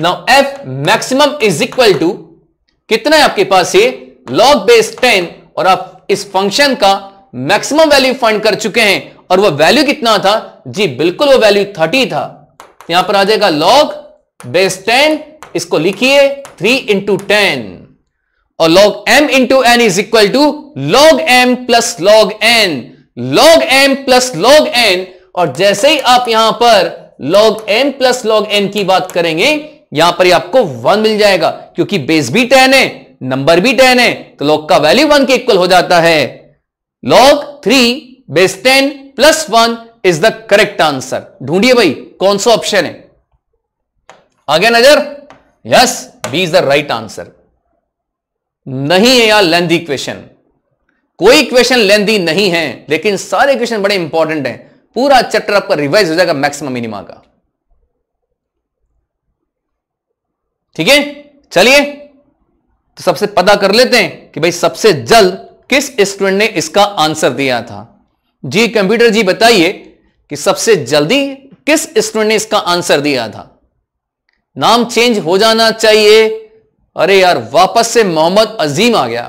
now f maximum is equal to कितना है आपके पास ये लॉग बेस टेन और आप इस फंक्शन का मैक्सिमम वैल्यू फाइंड कर चुके हैं और वह वैल्यू कितना था जी बिल्कुल वो वैल्यू थर्टी था यहां पर आ जाएगा लॉग बेस टेन इसको लिखिए थ्री इंटू टेन और log m into n is equal to log m plus log n log m plus log n और जैसे ही आप यहां पर log m plus log n की बात करेंगे यहां पर ही आपको वन मिल जाएगा क्योंकि बेस भी टेन है नंबर भी टेन है तो लॉग का वैल्यू वन के इक्वल हो जाता है log three base ten plus one is the correct answer ढूंढिए भाई कौन सा ऑप्शन है आगे नजर yes B is the right answer नहीं है यार लेंदी क्वेश्चन कोई क्वेश्चन लेंदी नहीं है लेकिन सारे क्वेश्चन बड़े इंपॉर्टेंट हैं पूरा चैप्टर आपका रिवाइज हो जाएगा मैक्सिमम मिनिमा का ठीक है चलिए तो सबसे पता कर लेते हैं कि भाई सबसे जल्द किस स्टूडेंट ने इसका आंसर दिया था जी कंप्यूटर जी बताइए कि सबसे जल्दी किस स्टूडेंट ने इसका आंसर दिया था नाम चेंज हो जाना चाहिए अरे यार वापस से मोहम्मद अजीम आ गया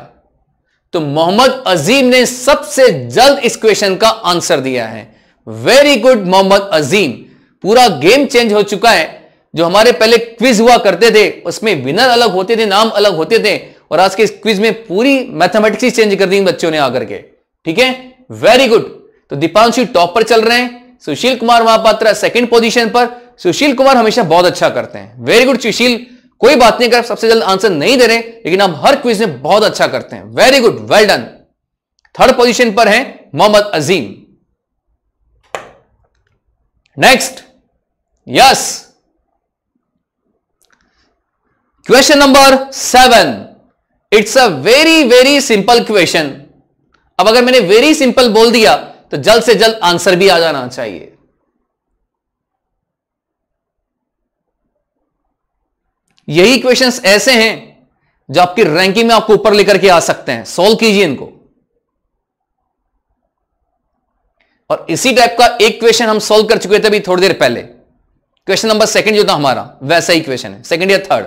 तो मोहम्मद अजीम ने सबसे जल्द इस क्वेश्चन का आंसर दिया है वेरी गुड मोहम्मद अजीम पूरा गेम चेंज हो चुका है जो हमारे पहले क्विज हुआ करते थे उसमें विनर अलग होते थे नाम अलग होते थे और आज के इस क्विज में पूरी मैथमेटिक्स ही चेंज कर दी बच्चों ने आकर के ठीक है वेरी गुड तो दीपांशु टॉप पर चल रहे हैं सुशील कुमार महापात्र सेकंड पोजीशन पर सुशील कुमार हमेशा बहुत अच्छा करते हैं वेरी गुड सुशील कोई बात नहीं अगर सबसे जल्द आंसर नहीं दे रहे लेकिन आप हर क्विज में बहुत अच्छा करते हैं very good well done third position पर है Mohammad Azim next yes question number seven it's a very very simple question अब अगर मैंने वेरी सिंपल बोल दिया तो जल्द से जल्द आंसर भी आ जाना चाहिए यही क्वेश्चंस ऐसे हैं जो आपकी रैंकिंग में आपको ऊपर लेकर के आ सकते हैं सॉल्व कीजिए इनको और इसी टाइप का एक क्वेश्चन हम सॉल्व कर चुके थे अभी थोड़ी देर पहले क्वेश्चन नंबर सेकंड जो था हमारा वैसा ही क्वेश्चन है सेकंड या थर्ड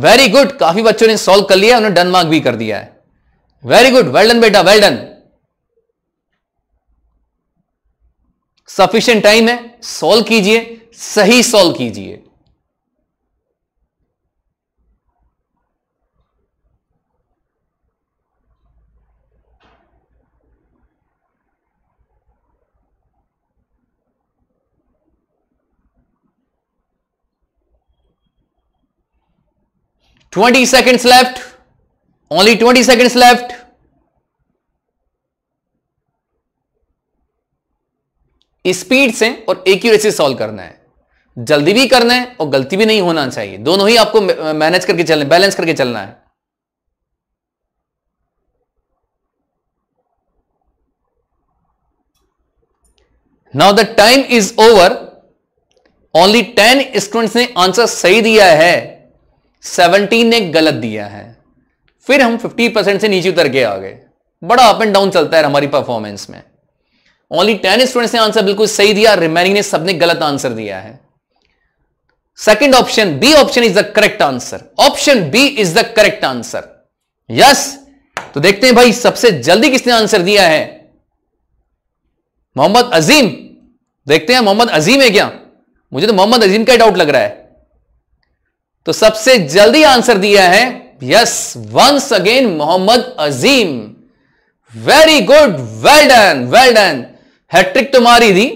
वेरी गुड काफी बच्चों ने सॉल्व कर लिया उन्होंने डन मार्क भी कर दिया है वेरी गुड वेल डन बेटा वेल डन सफिशियंट टाइम है सॉल्व कीजिए सही सॉल्व कीजिए 20 seconds left only 20 seconds left speed से और एक्यूरेसी सॉल्व करना है जल्दी भी करना है और गलती भी नहीं होना चाहिए दोनों ही आपको मैनेज करके चलना बैलेंस करके चलना है now the time is over only ten students ने आंसर सही दिया है 17 ने गलत दिया है फिर हम 50 परसेंट से नीचे उतर के आ गए बड़ा अप एंड डाउन चलता है हमारी परफॉर्मेंस में ओनली टेन स्टूडेंट्स ने आंसर बिल्कुल सही दिया रिमेनिंग ने सबने गलत आंसर दिया है second option B option is the correct answer option B is the correct answer yes तो देखते हैं भाई सबसे जल्दी किसने आंसर दिया है मोहम्मद अजीम देखते हैं मोहम्मद अजीम है क्या मुझे तो मोहम्मद अजीम का डाउट लग रहा है तो सबसे जल्दी आंसर दिया है यस वंस अगेन मोहम्मद अजीम very good well done well done hat trick तो मारी थी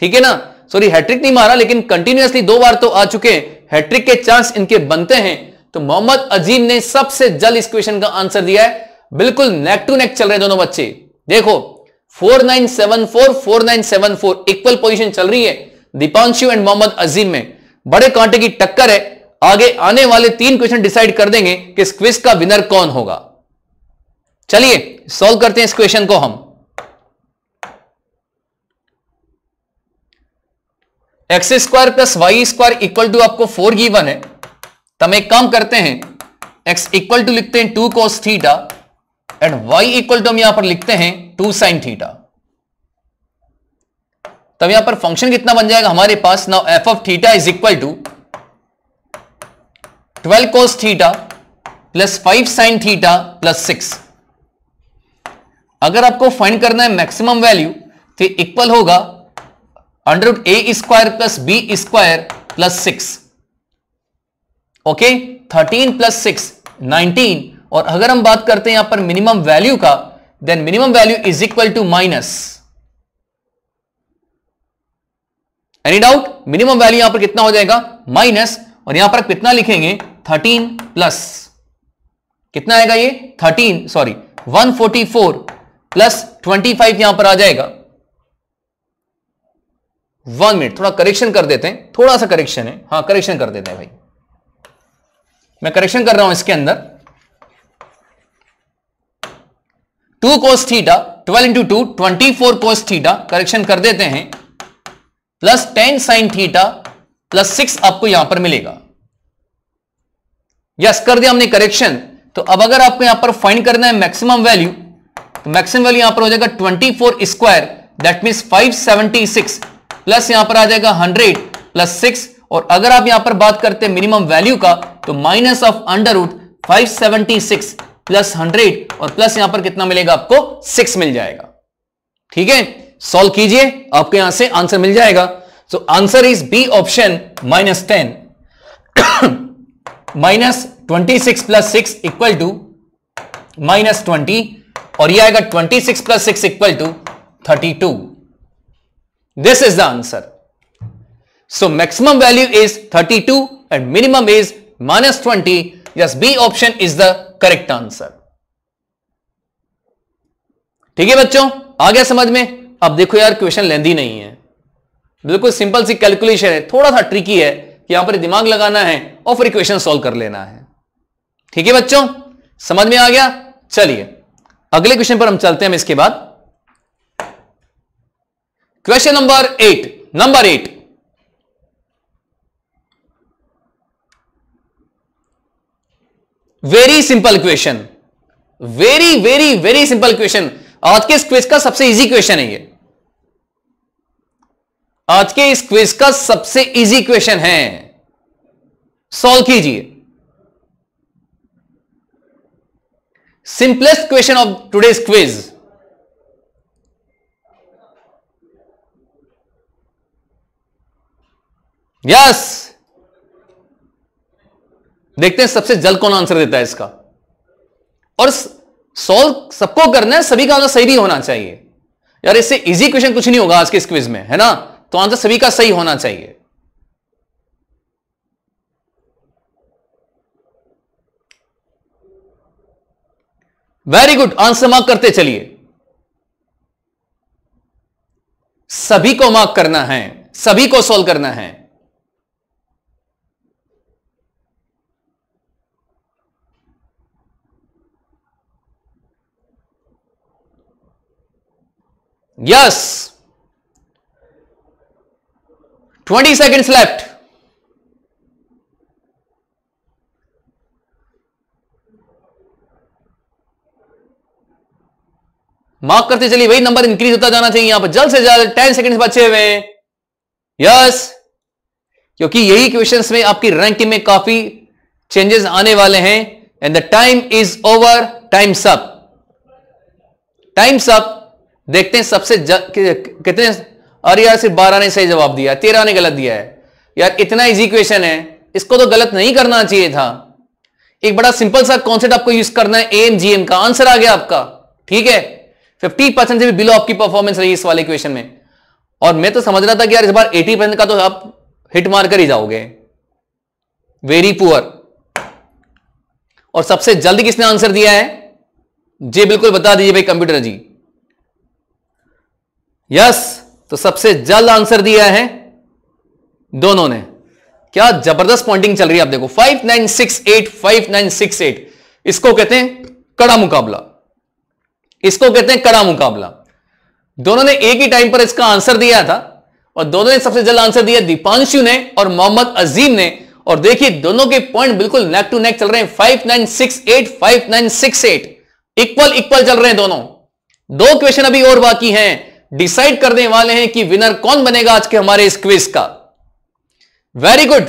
ठीक है ना सॉरी हैट्रिक नहीं मारा लेकिन कंटिन्यूसली दो बार तो आ चुके हैट्रिक के चांस इनके बनते हैं तो मोहम्मद अजीम ने सबसे जल्द इस क्वेश्चन का आंसर दिया है बिल्कुल नेक टू नेक चल रहे दोनों बच्चे देखो 4974 4974 इक्वल पोजीशन चल रही है दीपांशु एंड मोहम्मद अजीम में बड़े कांटे की टक्कर है आगे आने वाले तीन क्वेश्चन डिसाइड कर देंगे कि इस क्विज का विनर कौन होगा चलिए सॉल्व करते हैं इस क्वेश्चन को हम x square plus y square equal to आपको फोर वन है तब एक काम करते हैं एक्स इक्वल टू लिखते हैं two cos theta and y equal to हम यहां पर लिखते हैं टू साइन थीटा तब यहां पर फंक्शन कितना बन जाएगा हमारे पास now f of theta is equal to twelve cos theta plus five sine theta plus six अगर आपको फाइंड करना है मैक्सिमम वैल्यू तो इक्वल होगा under a square plus b square plus six okay thirteen plus six nineteen और अगर हम बात करते हैं यहां पर मिनिमम वैल्यू का then minimum value is equal to minus any doubt minimum value यहां पर कितना हो जाएगा माइनस और यहां पर कितना लिखेंगे थर्टीन प्लस कितना आएगा ये thirteen sorry one forty four plus twenty five यहां पर आ जाएगा वन मिनट थोड़ा करेक्शन कर देते हैं थोड़ा सा करेक्शन है हाँ करेक्शन कर देते हैं भाई मैं करेक्शन कर रहा हूं इसके अंदर two cos theta twelve into two twenty four cos theta correction कर देते हैं plus ten sine theta plus six आपको यहां पर मिलेगा यस कर दिया हमने करेक्शन तो अब अगर आपको यहां पर फाइंड करना है मैक्सिमम वैल्यू तो मैक्सिमम वैल्यू यहां पर हो जाएगा twenty four square that mean five seventy six plus यहां पर आ जाएगा हंड्रेड प्लस सिक्स और अगर आप यहां पर बात करते हैं मिनिमम वैल्यू का तो minus of under root five seventy six plus hundred और प्लस यहां पर कितना मिलेगा आपको सिक्स मिल जाएगा ठीक है सॉल्व कीजिए आपको यहां से आंसर मिल जाएगा answer is B option minus ten minus twenty six plus six equal to minus twenty और यह आएगा twenty six plus six equal to thirty two this is the answer so maximum value is thirty two and minimum is minus twenty yes B option is the correct answer ठीक है बच्चों आ गया समझ में अब देखो यार क्वेश्चन लेंदी नहीं है बिल्कुल सिंपल सी कैलकुलेशन है थोड़ा सा ट्रिकी है कि यहां पर दिमाग लगाना है और फिर इक्वेशन सॉल्व कर लेना है ठीक है बच्चों समझ में आ गया चलिए अगले क्वेश्चन पर हम चलते हैं इसके बाद question number eight number eight very simple question very very very simple question आज के इस क्वेश्चन का सबसे इजी क्वेश्चन है ये आज के इस क्विज का सबसे इजी क्वेश्चन है सॉल्व कीजिए simplest question of today's quiz yes देखते हैं सबसे जल्द कौन आंसर देता है इसका और सॉल्व सबको करना है सभी का आंसर सही भी होना चाहिए यार इससे इजी क्वेश्चन कुछ नहीं होगा आज के इस क्विज में है ना तो आंसर सभी का सही होना चाहिए वेरी गुड आंसर मार्क करते चलिए सभी को मार्क करना है सभी को सॉल्व करना है yes yes! 20 seconds left mark करते चलिए वही नंबर इंक्रीज होता जाना चाहिए यहां पर जल्द से जल्द टेन सेकंड्स बचे हुए हैं यस क्योंकि यही क्वेश्चंस में आपकी रैंकिंग में काफी चेंजेस आने वाले हैं and the time is over time सब टाइम सब देखते हैं सबसे कितने अरे यार सिर्फ बारह ने सही जवाब दिया तेरह ने गलत दिया है यार इतना इजी क्वेश्चन है इसको तो गलत नहीं करना चाहिए था एक बड़ा सिंपल सा कॉन्सेप्ट आपको यूज करना है एम जी एम का आंसर आ गया आपका ठीक है फिफ्टी परसेंट से भी बिलो आपकी परफॉर्मेंस रही इस वाले क्वेश्चन में और मैं तो समझ रहा था कि यार इस बार एटी परसेंट का तो आप हिट मार कर ही जाओगे वेरी पुअर और सबसे जल्दी किसने आंसर दिया है जी बिल्कुल बता दीजिए भाई कंप्यूटर जी यस तो सबसे जल्द आंसर दिया है दोनों ने क्या जबरदस्त पॉइंटिंग चल रही है आप देखो 5968 5968 इसको कहते हैं कड़ा मुकाबला इसको कहते हैं कड़ा मुकाबला दोनों ने एक ही टाइम पर इसका आंसर दिया था और दोनों ने सबसे जल्द आंसर दिया दीपांशु ने और मोहम्मद अजीम ने और देखिए दोनों के पॉइंट बिल्कुल नेक टू नेक चल रहे हैं five five nine nine six eight six eight equal equal चल रहे हैं दोनों दो क्वेश्चन अभी और बाकी हैं डिसाइड करने वाले हैं कि विनर कौन बनेगा आज के हमारे इस क्विज का very good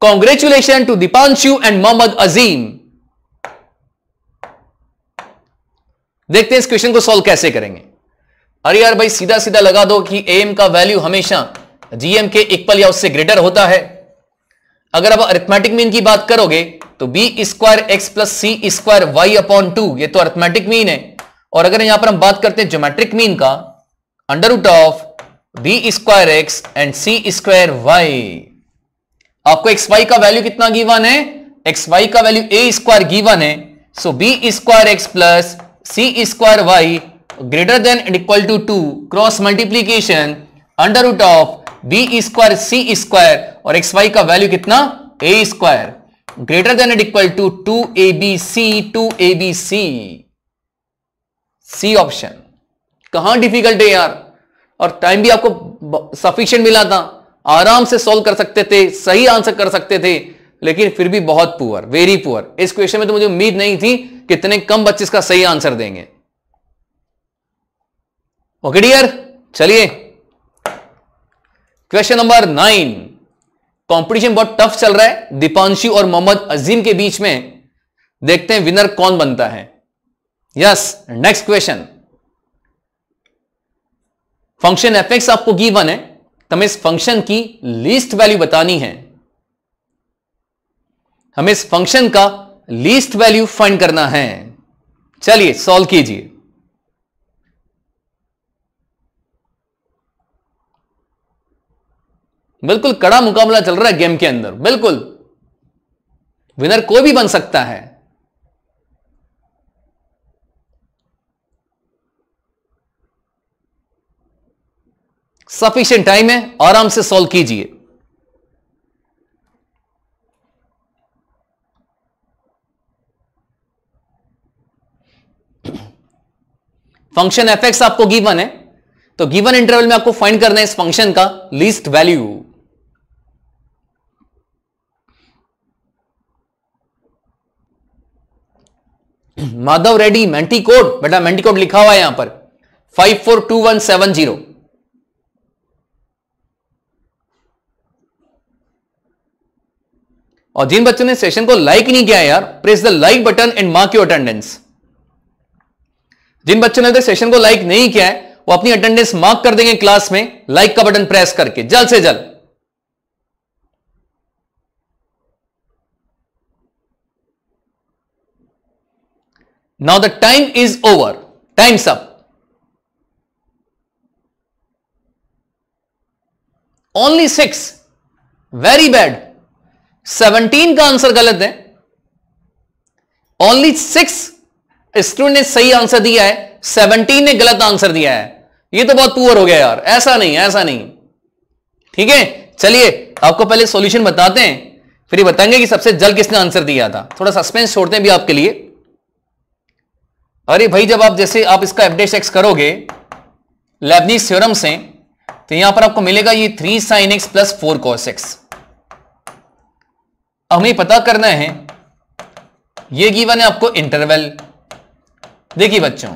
congratulation to Deepanshu and Mohammad Azim देखते हैं इस क्वेश्चन को सॉल्व कैसे करेंगे अरे यार भाई सीधा सीधा लगा दो कि एम का वैल्यू हमेशा जीएम के इक्वल या उससे ग्रेटर होता है अगर आप अर्थमेटिक मीन की बात करोगे तो बी स्क्वायर एक्स प्लस सी स्क्वायर वाई अपॉन टू ये तो अर्थमेटिक मीन है और अगर यहां पर हम बात करते हैं ज्योमेट्रिक मीन का under root of B square X and C square Y आपको एक्स वाई का वैल्यू कितना गीवन है एक्स वाई का वैल्यू ए स्क्वायर गीवन है so B square x plus C square Y greater than and equal to two cross multiplication under root of B square C square और X Y का value कितना A square greater than and equal to to A B C two A B C C option कहां difficult है यार और time भी आपको sufficient मिला था आराम से सॉल्व कर सकते थे सही आंसर कर सकते थे लेकिन फिर भी बहुत पुअर वेरी पुअर इस क्वेश्चन में तो मुझे उम्मीद नहीं थी कि इतने कम बच्चे इसका सही आंसर देंगे ओके डियर चलिए क्वेश्चन नंबर नाइन कंपटीशन बहुत टफ चल रहा है दीपांशु और मोहम्मद अजीम के बीच में देखते हैं विनर कौन बनता है yes next question function F x आपको गिवन है तो हमें इस फंक्शन की लीस्ट वैल्यू बतानी है हमें इस फंक्शन का लीस्ट वैल्यू फाइंड करना है चलिए सॉल्व कीजिए बिल्कुल कड़ा मुकाबला चल रहा है गेम के अंदर बिल्कुल विनर कोई भी बन सकता है सफिशियंट टाइम है आराम से सॉल्व कीजिए फंक्शन एफ एक्स आपको गिवन है तो गिवन इंटरवल में आपको फाइंड करना है इस फंक्शन का least value Madhav ready Menti code बेटा मेंटी कोड लिखा हुआ है यहां पर five four two one seven zero और जिन बच्चों ने सेशन को लाइक नहीं किया यार press the like button and mark your attendance जिन बच्चों ने अगर सेशन को लाइक नहीं किया है वो अपनी अटेंडेंस मार्क कर देंगे क्लास में लाइक का बटन प्रेस करके जल्द से जल्द now the time is over time's सब only six very bad seventeen का आंसर गलत है ओनली सिक्स स्टूडेंट ने सही आंसर दिया है सेवनटीन ने गलत आंसर दिया है ये तो बहुत पुअर हो गया यार ऐसा नहीं ऐसा नहीं ठीक है चलिए आपको पहले सॉल्यूशन बताते हैं फिर ये बताएंगे कि सबसे जल्द किसने आंसर दिया था थोड़ा सस्पेंस छोड़ते हैं भी आपके लिए अरे भाई जब आप जैसे आप इसका एफडे एक्स करोगे लेबनी थ्योरम से तो यहां पर आपको मिलेगा ये three sine x plus four cos x हमें पता करना है ये गिवन है आपको इंटरवल देखिए बच्चों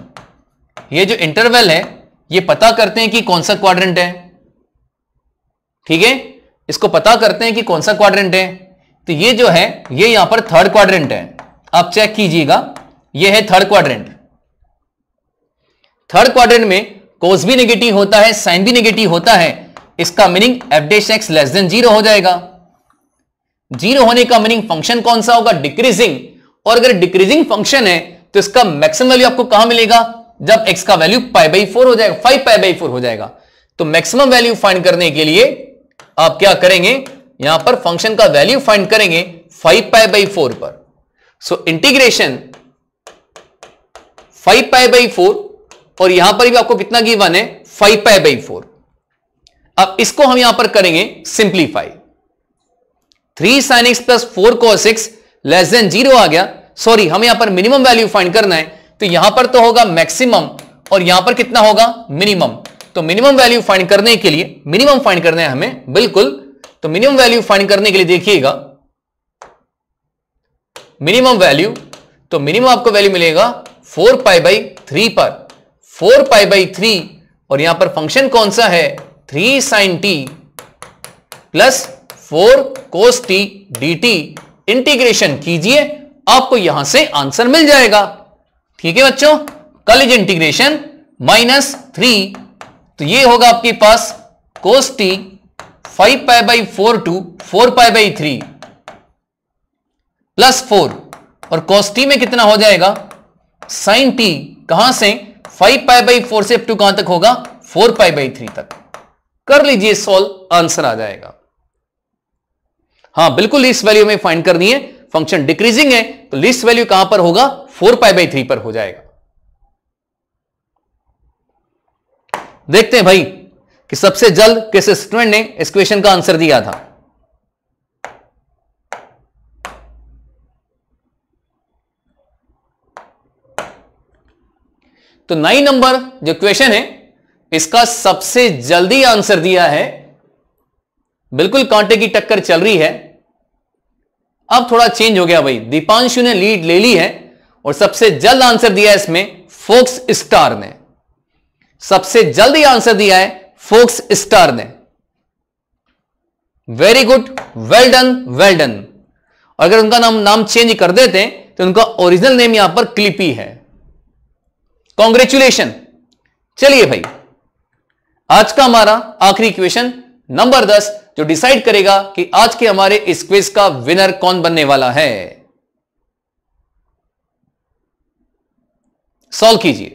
ये जो इंटरवल है ये पता करते हैं कि कौन सा क्वाड्रेंट है ठीक है इसको पता करते हैं कि कौन सा क्वाड्रेंट है तो ये जो है ये यहां पर थर्ड क्वाड्रेंट है आप चेक कीजिएगा ये है थर्ड क्वाड्रेंट थर्ड क्वाड्रेंट में कोस भी नेगेटिव होता है साइन भी नेगेटिव होता है इसका meaning f dash x less than zero हो जाएगा जीरो होने का मीनिंग फंक्शन कौन सा होगा डिक्रीजिंग और अगर डिक्रीजिंग फंक्शन है तो इसका मैक्सिमम वैल्यू आपको कहां मिलेगा जब एक्स का वैल्यू पाई बाई फोर हो जाएगा फाइव पाई बाई फोर हो जाएगा तो मैक्सिमम वैल्यू फाइंड करने के लिए आप क्या करेंगे यहां पर फंक्शन का वैल्यू फाइंड करेंगे फाइव पाई बाई फोर पर so integration five pi by four और यहां पर भी आपको कितना गिवन है फाइव पाई बाई फोर अब इसको हम यहां पर करेंगे simplify three sine x plus four को सिक्स लेस देन जीरो आ गया सॉरी हम यहां पर मिनिमम वैल्यू फाइंड करना है तो यहां पर तो होगा मैक्सिमम और यहां पर कितना होगा मिनिमम तो मिनिमम वैल्यू फाइंड करने के लिए मिनिमम फाइंड करना है हमें बिल्कुल तो मिनिमम वैल्यू फाइंड करने के लिए देखिएगा मिनिमम वैल्यू तो मिनिमम आपको वैल्यू मिलेगा फोर पाई बाई थ्री पर फोर पाई बाई थ्री और यहां पर फंक्शन कौन सा है three sine t plus four cos t d t integration कीजिए आपको यहां से आंसर मिल जाएगा ठीक है बच्चों कल इज इंटीग्रेशन माइनस थ्री तो ये होगा आपके पास cos t five pi by four to four pi by three plus four और कोस टी में कितना हो जाएगा साइन टी कहां से फाइव पाई बाई फोर से टू कहां तक होगा फोर पाई बाई थ्री तक कर लीजिए सॉल्व आंसर आ जाएगा हाँ बिल्कुल लीस्ट वैल्यू में फाइंड करनी है फंक्शन डिक्रीजिंग है तो लीस्ट वैल्यू कहां पर होगा फोर पाई बाई थ्री पर हो जाएगा देखते हैं भाई कि सबसे जल्द किस स्टूडेंट ने इस क्वेश्चन का आंसर दिया था तो नाइन नंबर जो क्वेश्चन है इसका सबसे जल्दी आंसर दिया है बिल्कुल कांटे की टक्कर चल रही है अब थोड़ा चेंज हो गया भाई दीपांशु ने लीड ले ली है और सबसे जल्द आंसर दिया है इसमें फोक्स स्टार ने सबसे जल्द आंसर दिया है फोक्स स्टार ने very good well done well done और अगर उनका नाम नाम चेंज कर देते हैं तो उनका ओरिजिनल नेम यहां पर क्लिपी है कॉन्ग्रेचुलेशन चलिए भाई आज का हमारा आखिरी क्वेश्चन नंबर दस जो डिसाइड करेगा कि आज के हमारे इस क्विज का विनर कौन बनने वाला है सॉल्व कीजिए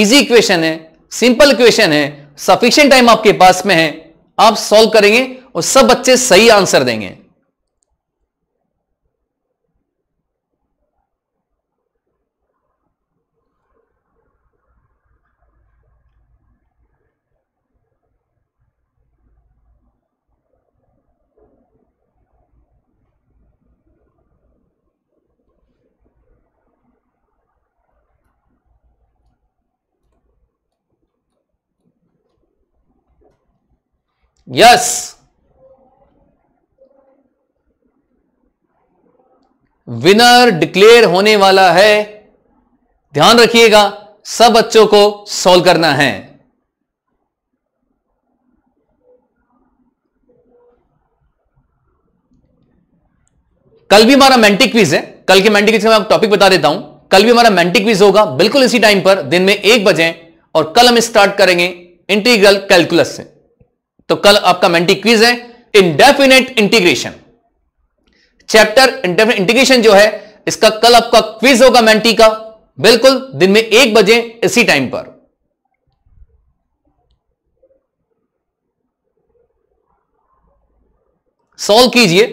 इजी क्वेश्चन है सिंपल क्वेश्चन है सफिशियंट टाइम आपके पास में है आप सॉल्व करेंगे और सब बच्चे सही आंसर देंगे यस विनर डिक्लेयर होने वाला है ध्यान रखिएगा सब बच्चों को सॉल्व करना है कल भी हमारा मेंटिक क्विज है कल के मेंटिक क्विज में आपको टॉपिक बता देता हूं कल भी हमारा मेंटिक क्विज होगा बिल्कुल इसी टाइम पर दिन में एक बजे और कल हम स्टार्ट करेंगे इंटीग्रल कैलकुलस से तो कल आपका मेंटी क्विज है indefinite integration chapter indefinite integration जो है इसका कल आपका क्विज होगा मेंटी का बिल्कुल दिन में एक बजे इसी टाइम पर सॉल्व कीजिए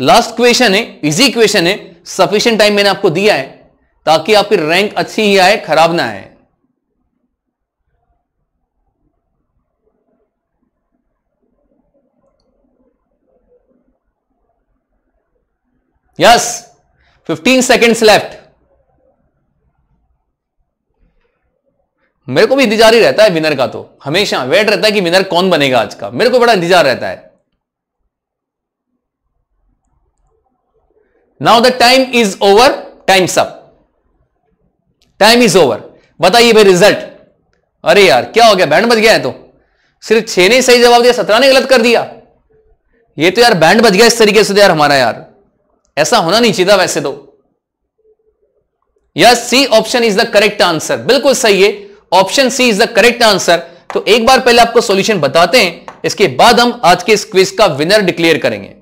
लास्ट क्वेश्चन है इजी क्वेश्चन है सफिशियंट टाइम मैंने आपको दिया है ताकि आपकी रैंक अच्छी ही आए खराब ना आए यस फिफ्टीन सेकेंड्स लेफ्ट मेरे को भी इंतजार ही रहता है विनर का तो हमेशा वेट रहता है कि विनर कौन बनेगा आज का मेरे को बड़ा इंतजार रहता है now the time is over times up time is over बताइए भाई रिजल्ट अरे यार क्या हो गया बैंड बज गया है तो सिर्फ छह ने सही जवाब दिया सत्रह ने गलत कर दिया ये तो यार बैंड बज गया इस तरीके से तो यार हमारा यार ऐसा होना नहीं चाहिए वैसे तो या C option is the correct answer बिल्कुल सही है option C is the correct answer तो एक बार पहले आपको सॉल्यूशन बताते हैं इसके बाद हम आज के इस क्विज का विनर डिक्लेयर करेंगे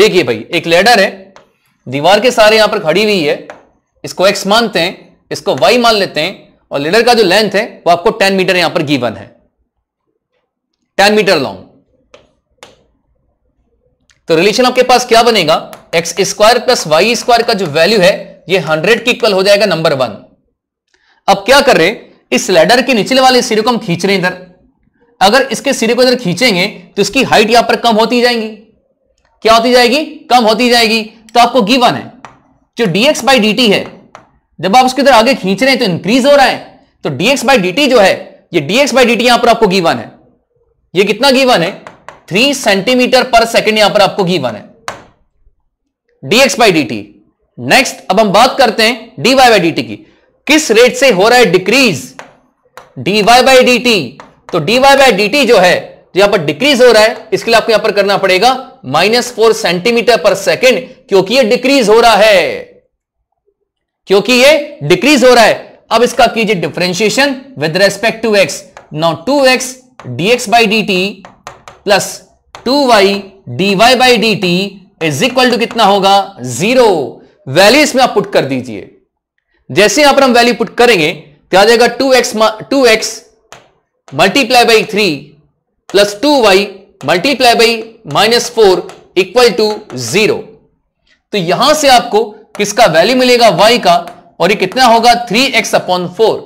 देखिए भाई एक लेडर है दीवार के सारे यहां पर खड़ी हुई है इसको एक्स मानते हैं इसको वाई मान लेते हैं और लेडर का जो लेंथ है वो आपको टेन मीटर यहां पर गिवन है टेन मीटर लॉन्ग तो रिलेशन आपके पास क्या बनेगा x square plus y square का जो वैल्यू है ये हंड्रेड के इक्वल हो जाएगा नंबर वन अब क्या कर रहे इस लेडर के निचले वाले सिरे को हम खींच रहे हैं इधर अगर इसके सिरे को इधर खींचेंगे तो इसकी हाइट यहां पर कम होती जाएगी क्या होती जाएगी कम होती जाएगी तो आपको गिवन है जो dx बाई डी है जब आप उसके इधर आगे खींच रहे हैं तो इंक्रीज हो रहा है तो dx बाई डी जो है ये dx बाई डी यहां पर आपको गिवन है ये कितना गिवन है थ्री सेंटीमीटर पर सेकेंड यहां पर आपको गिवन है dx by d t next अब हम बात करते हैं dy y by d t की किस रेट से हो रहा है decrease d y by d t तो d y by d t जो है तो यहां पर डिक्रीज हो रहा है इसके लिए आपको यहां पर करना पड़ेगा minus four centimetre per second क्योंकि ये डिक्रीज हो रहा है क्योंकि ये डिक्रीज हो रहा है अब इसका कीजिए differentiation with respect to x now two x dx by d t plus two y d y by d t is equal to कितना होगा जीरो वैल्यू इसमें आप पुट कर दीजिए जैसे यहां पर हम वैल्यू पुट करेंगे आ जाएगा two x two x multiply by three plus two y multiply by minus four equal to zero तो, तो यहां से आपको किसका वैल्यू मिलेगा वाई का और ये कितना होगा थ्री एक्स अपॉन फोर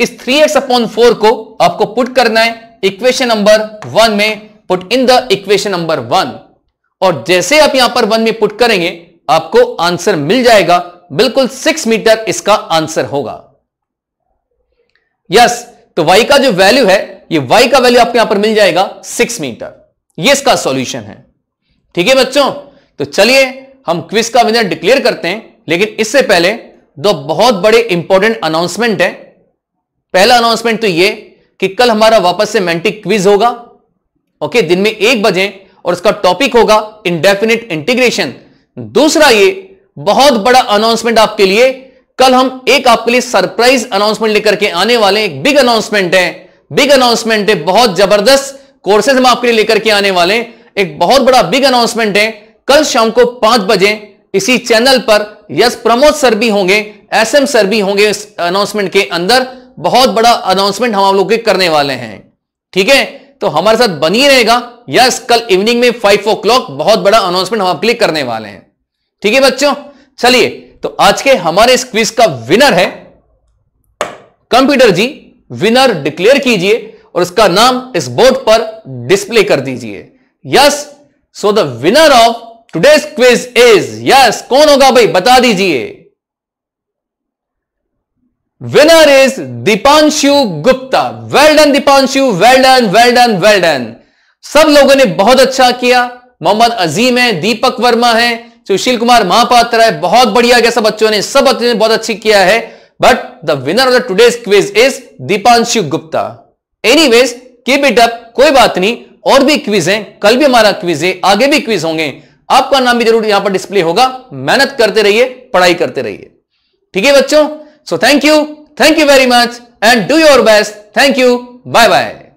इस थ्री एक्स अपॉन फोर को आपको पुट करना है इक्वेशन नंबर वन में put in the equation number one और जैसे आप यहां पर वन में पुट करेंगे आपको आंसर मिल जाएगा बिल्कुल सिक्स मीटर इसका आंसर होगा यस तो वाई का जो वैल्यू है ये वाई का वैल्यू आपको यहां पर मिल जाएगा सिक्स मीटर ये इसका सॉल्यूशन है ठीक है बच्चों तो चलिए हम क्विज का विनर डिक्लेयर करते हैं लेकिन इससे पहले दो बहुत बड़े इंपॉर्टेंट अनाउंसमेंट है पहला अनाउंसमेंट तो ये कि कल हमारा वापस से मेंटिक क्विज होगा ओके दिन में एक बजे और इसका टॉपिक होगा इनडेफिनेट इंटीग्रेशन दूसरा ये बहुत बड़ा अनाउंसमेंट आपके लिए कल हम एक आपके लिए सरप्राइज अनाउंसमेंट लेकर के आने वाले एक बिग अनाउंसमेंट है बिग अनाउंसमेंट है बहुत जबरदस्त कोर्सेज हम आपके लिए लेकर के आने वाले एक बहुत बड़ा बिग अनाउंसमेंट है कल शाम को पांच बजे इसी चैनल पर यस प्रमोद सर भी होंगे एस एम सर भी होंगे इस अनाउंसमेंट के अंदर बहुत बड़ा अनाउंसमेंट हम आप लोग करने वाले हैं ठीक है तो हमारे साथ बनी रहेगा यस कल इवनिंग में फाइव ओ क्लॉक बहुत बड़ा अनाउंसमेंट हम आपके लिए करने वाले हैं ठीक है बच्चों चलिए तो आज के हमारे इस क्विज का विनर है कंप्यूटर जी विनर डिक्लेयर कीजिए और उसका नाम इस बोर्ड पर डिस्प्ले कर दीजिए yes so the winner of today's quiz is yes कौन होगा भाई बता दीजिए winner is Dipanshu Gupta well done Dipanshu Dipanshu, well well done well सब लोगों ने बहुत अच्छा किया मोहम्मद अजीम है दीपक वर्मा है सुशील कुमार महापात्र है बहुत बढ़िया गया सब बच्चों ने सब बच्चों ने बहुत अच्छी किया है but the winner of the today's quiz is Dipanshu Gupta वेज कीप इट अप कोई बात नहीं और भी क्विज है कल भी हमारा क्विज है आगे भी क्विज होंगे आपका नाम भी जरूर यहां पर डिस्प्ले होगा मेहनत करते रहिए पढ़ाई करते रहिए ठीक है बच्चों So thank you. Thank you very much and do your best. Thank you. Bye bye.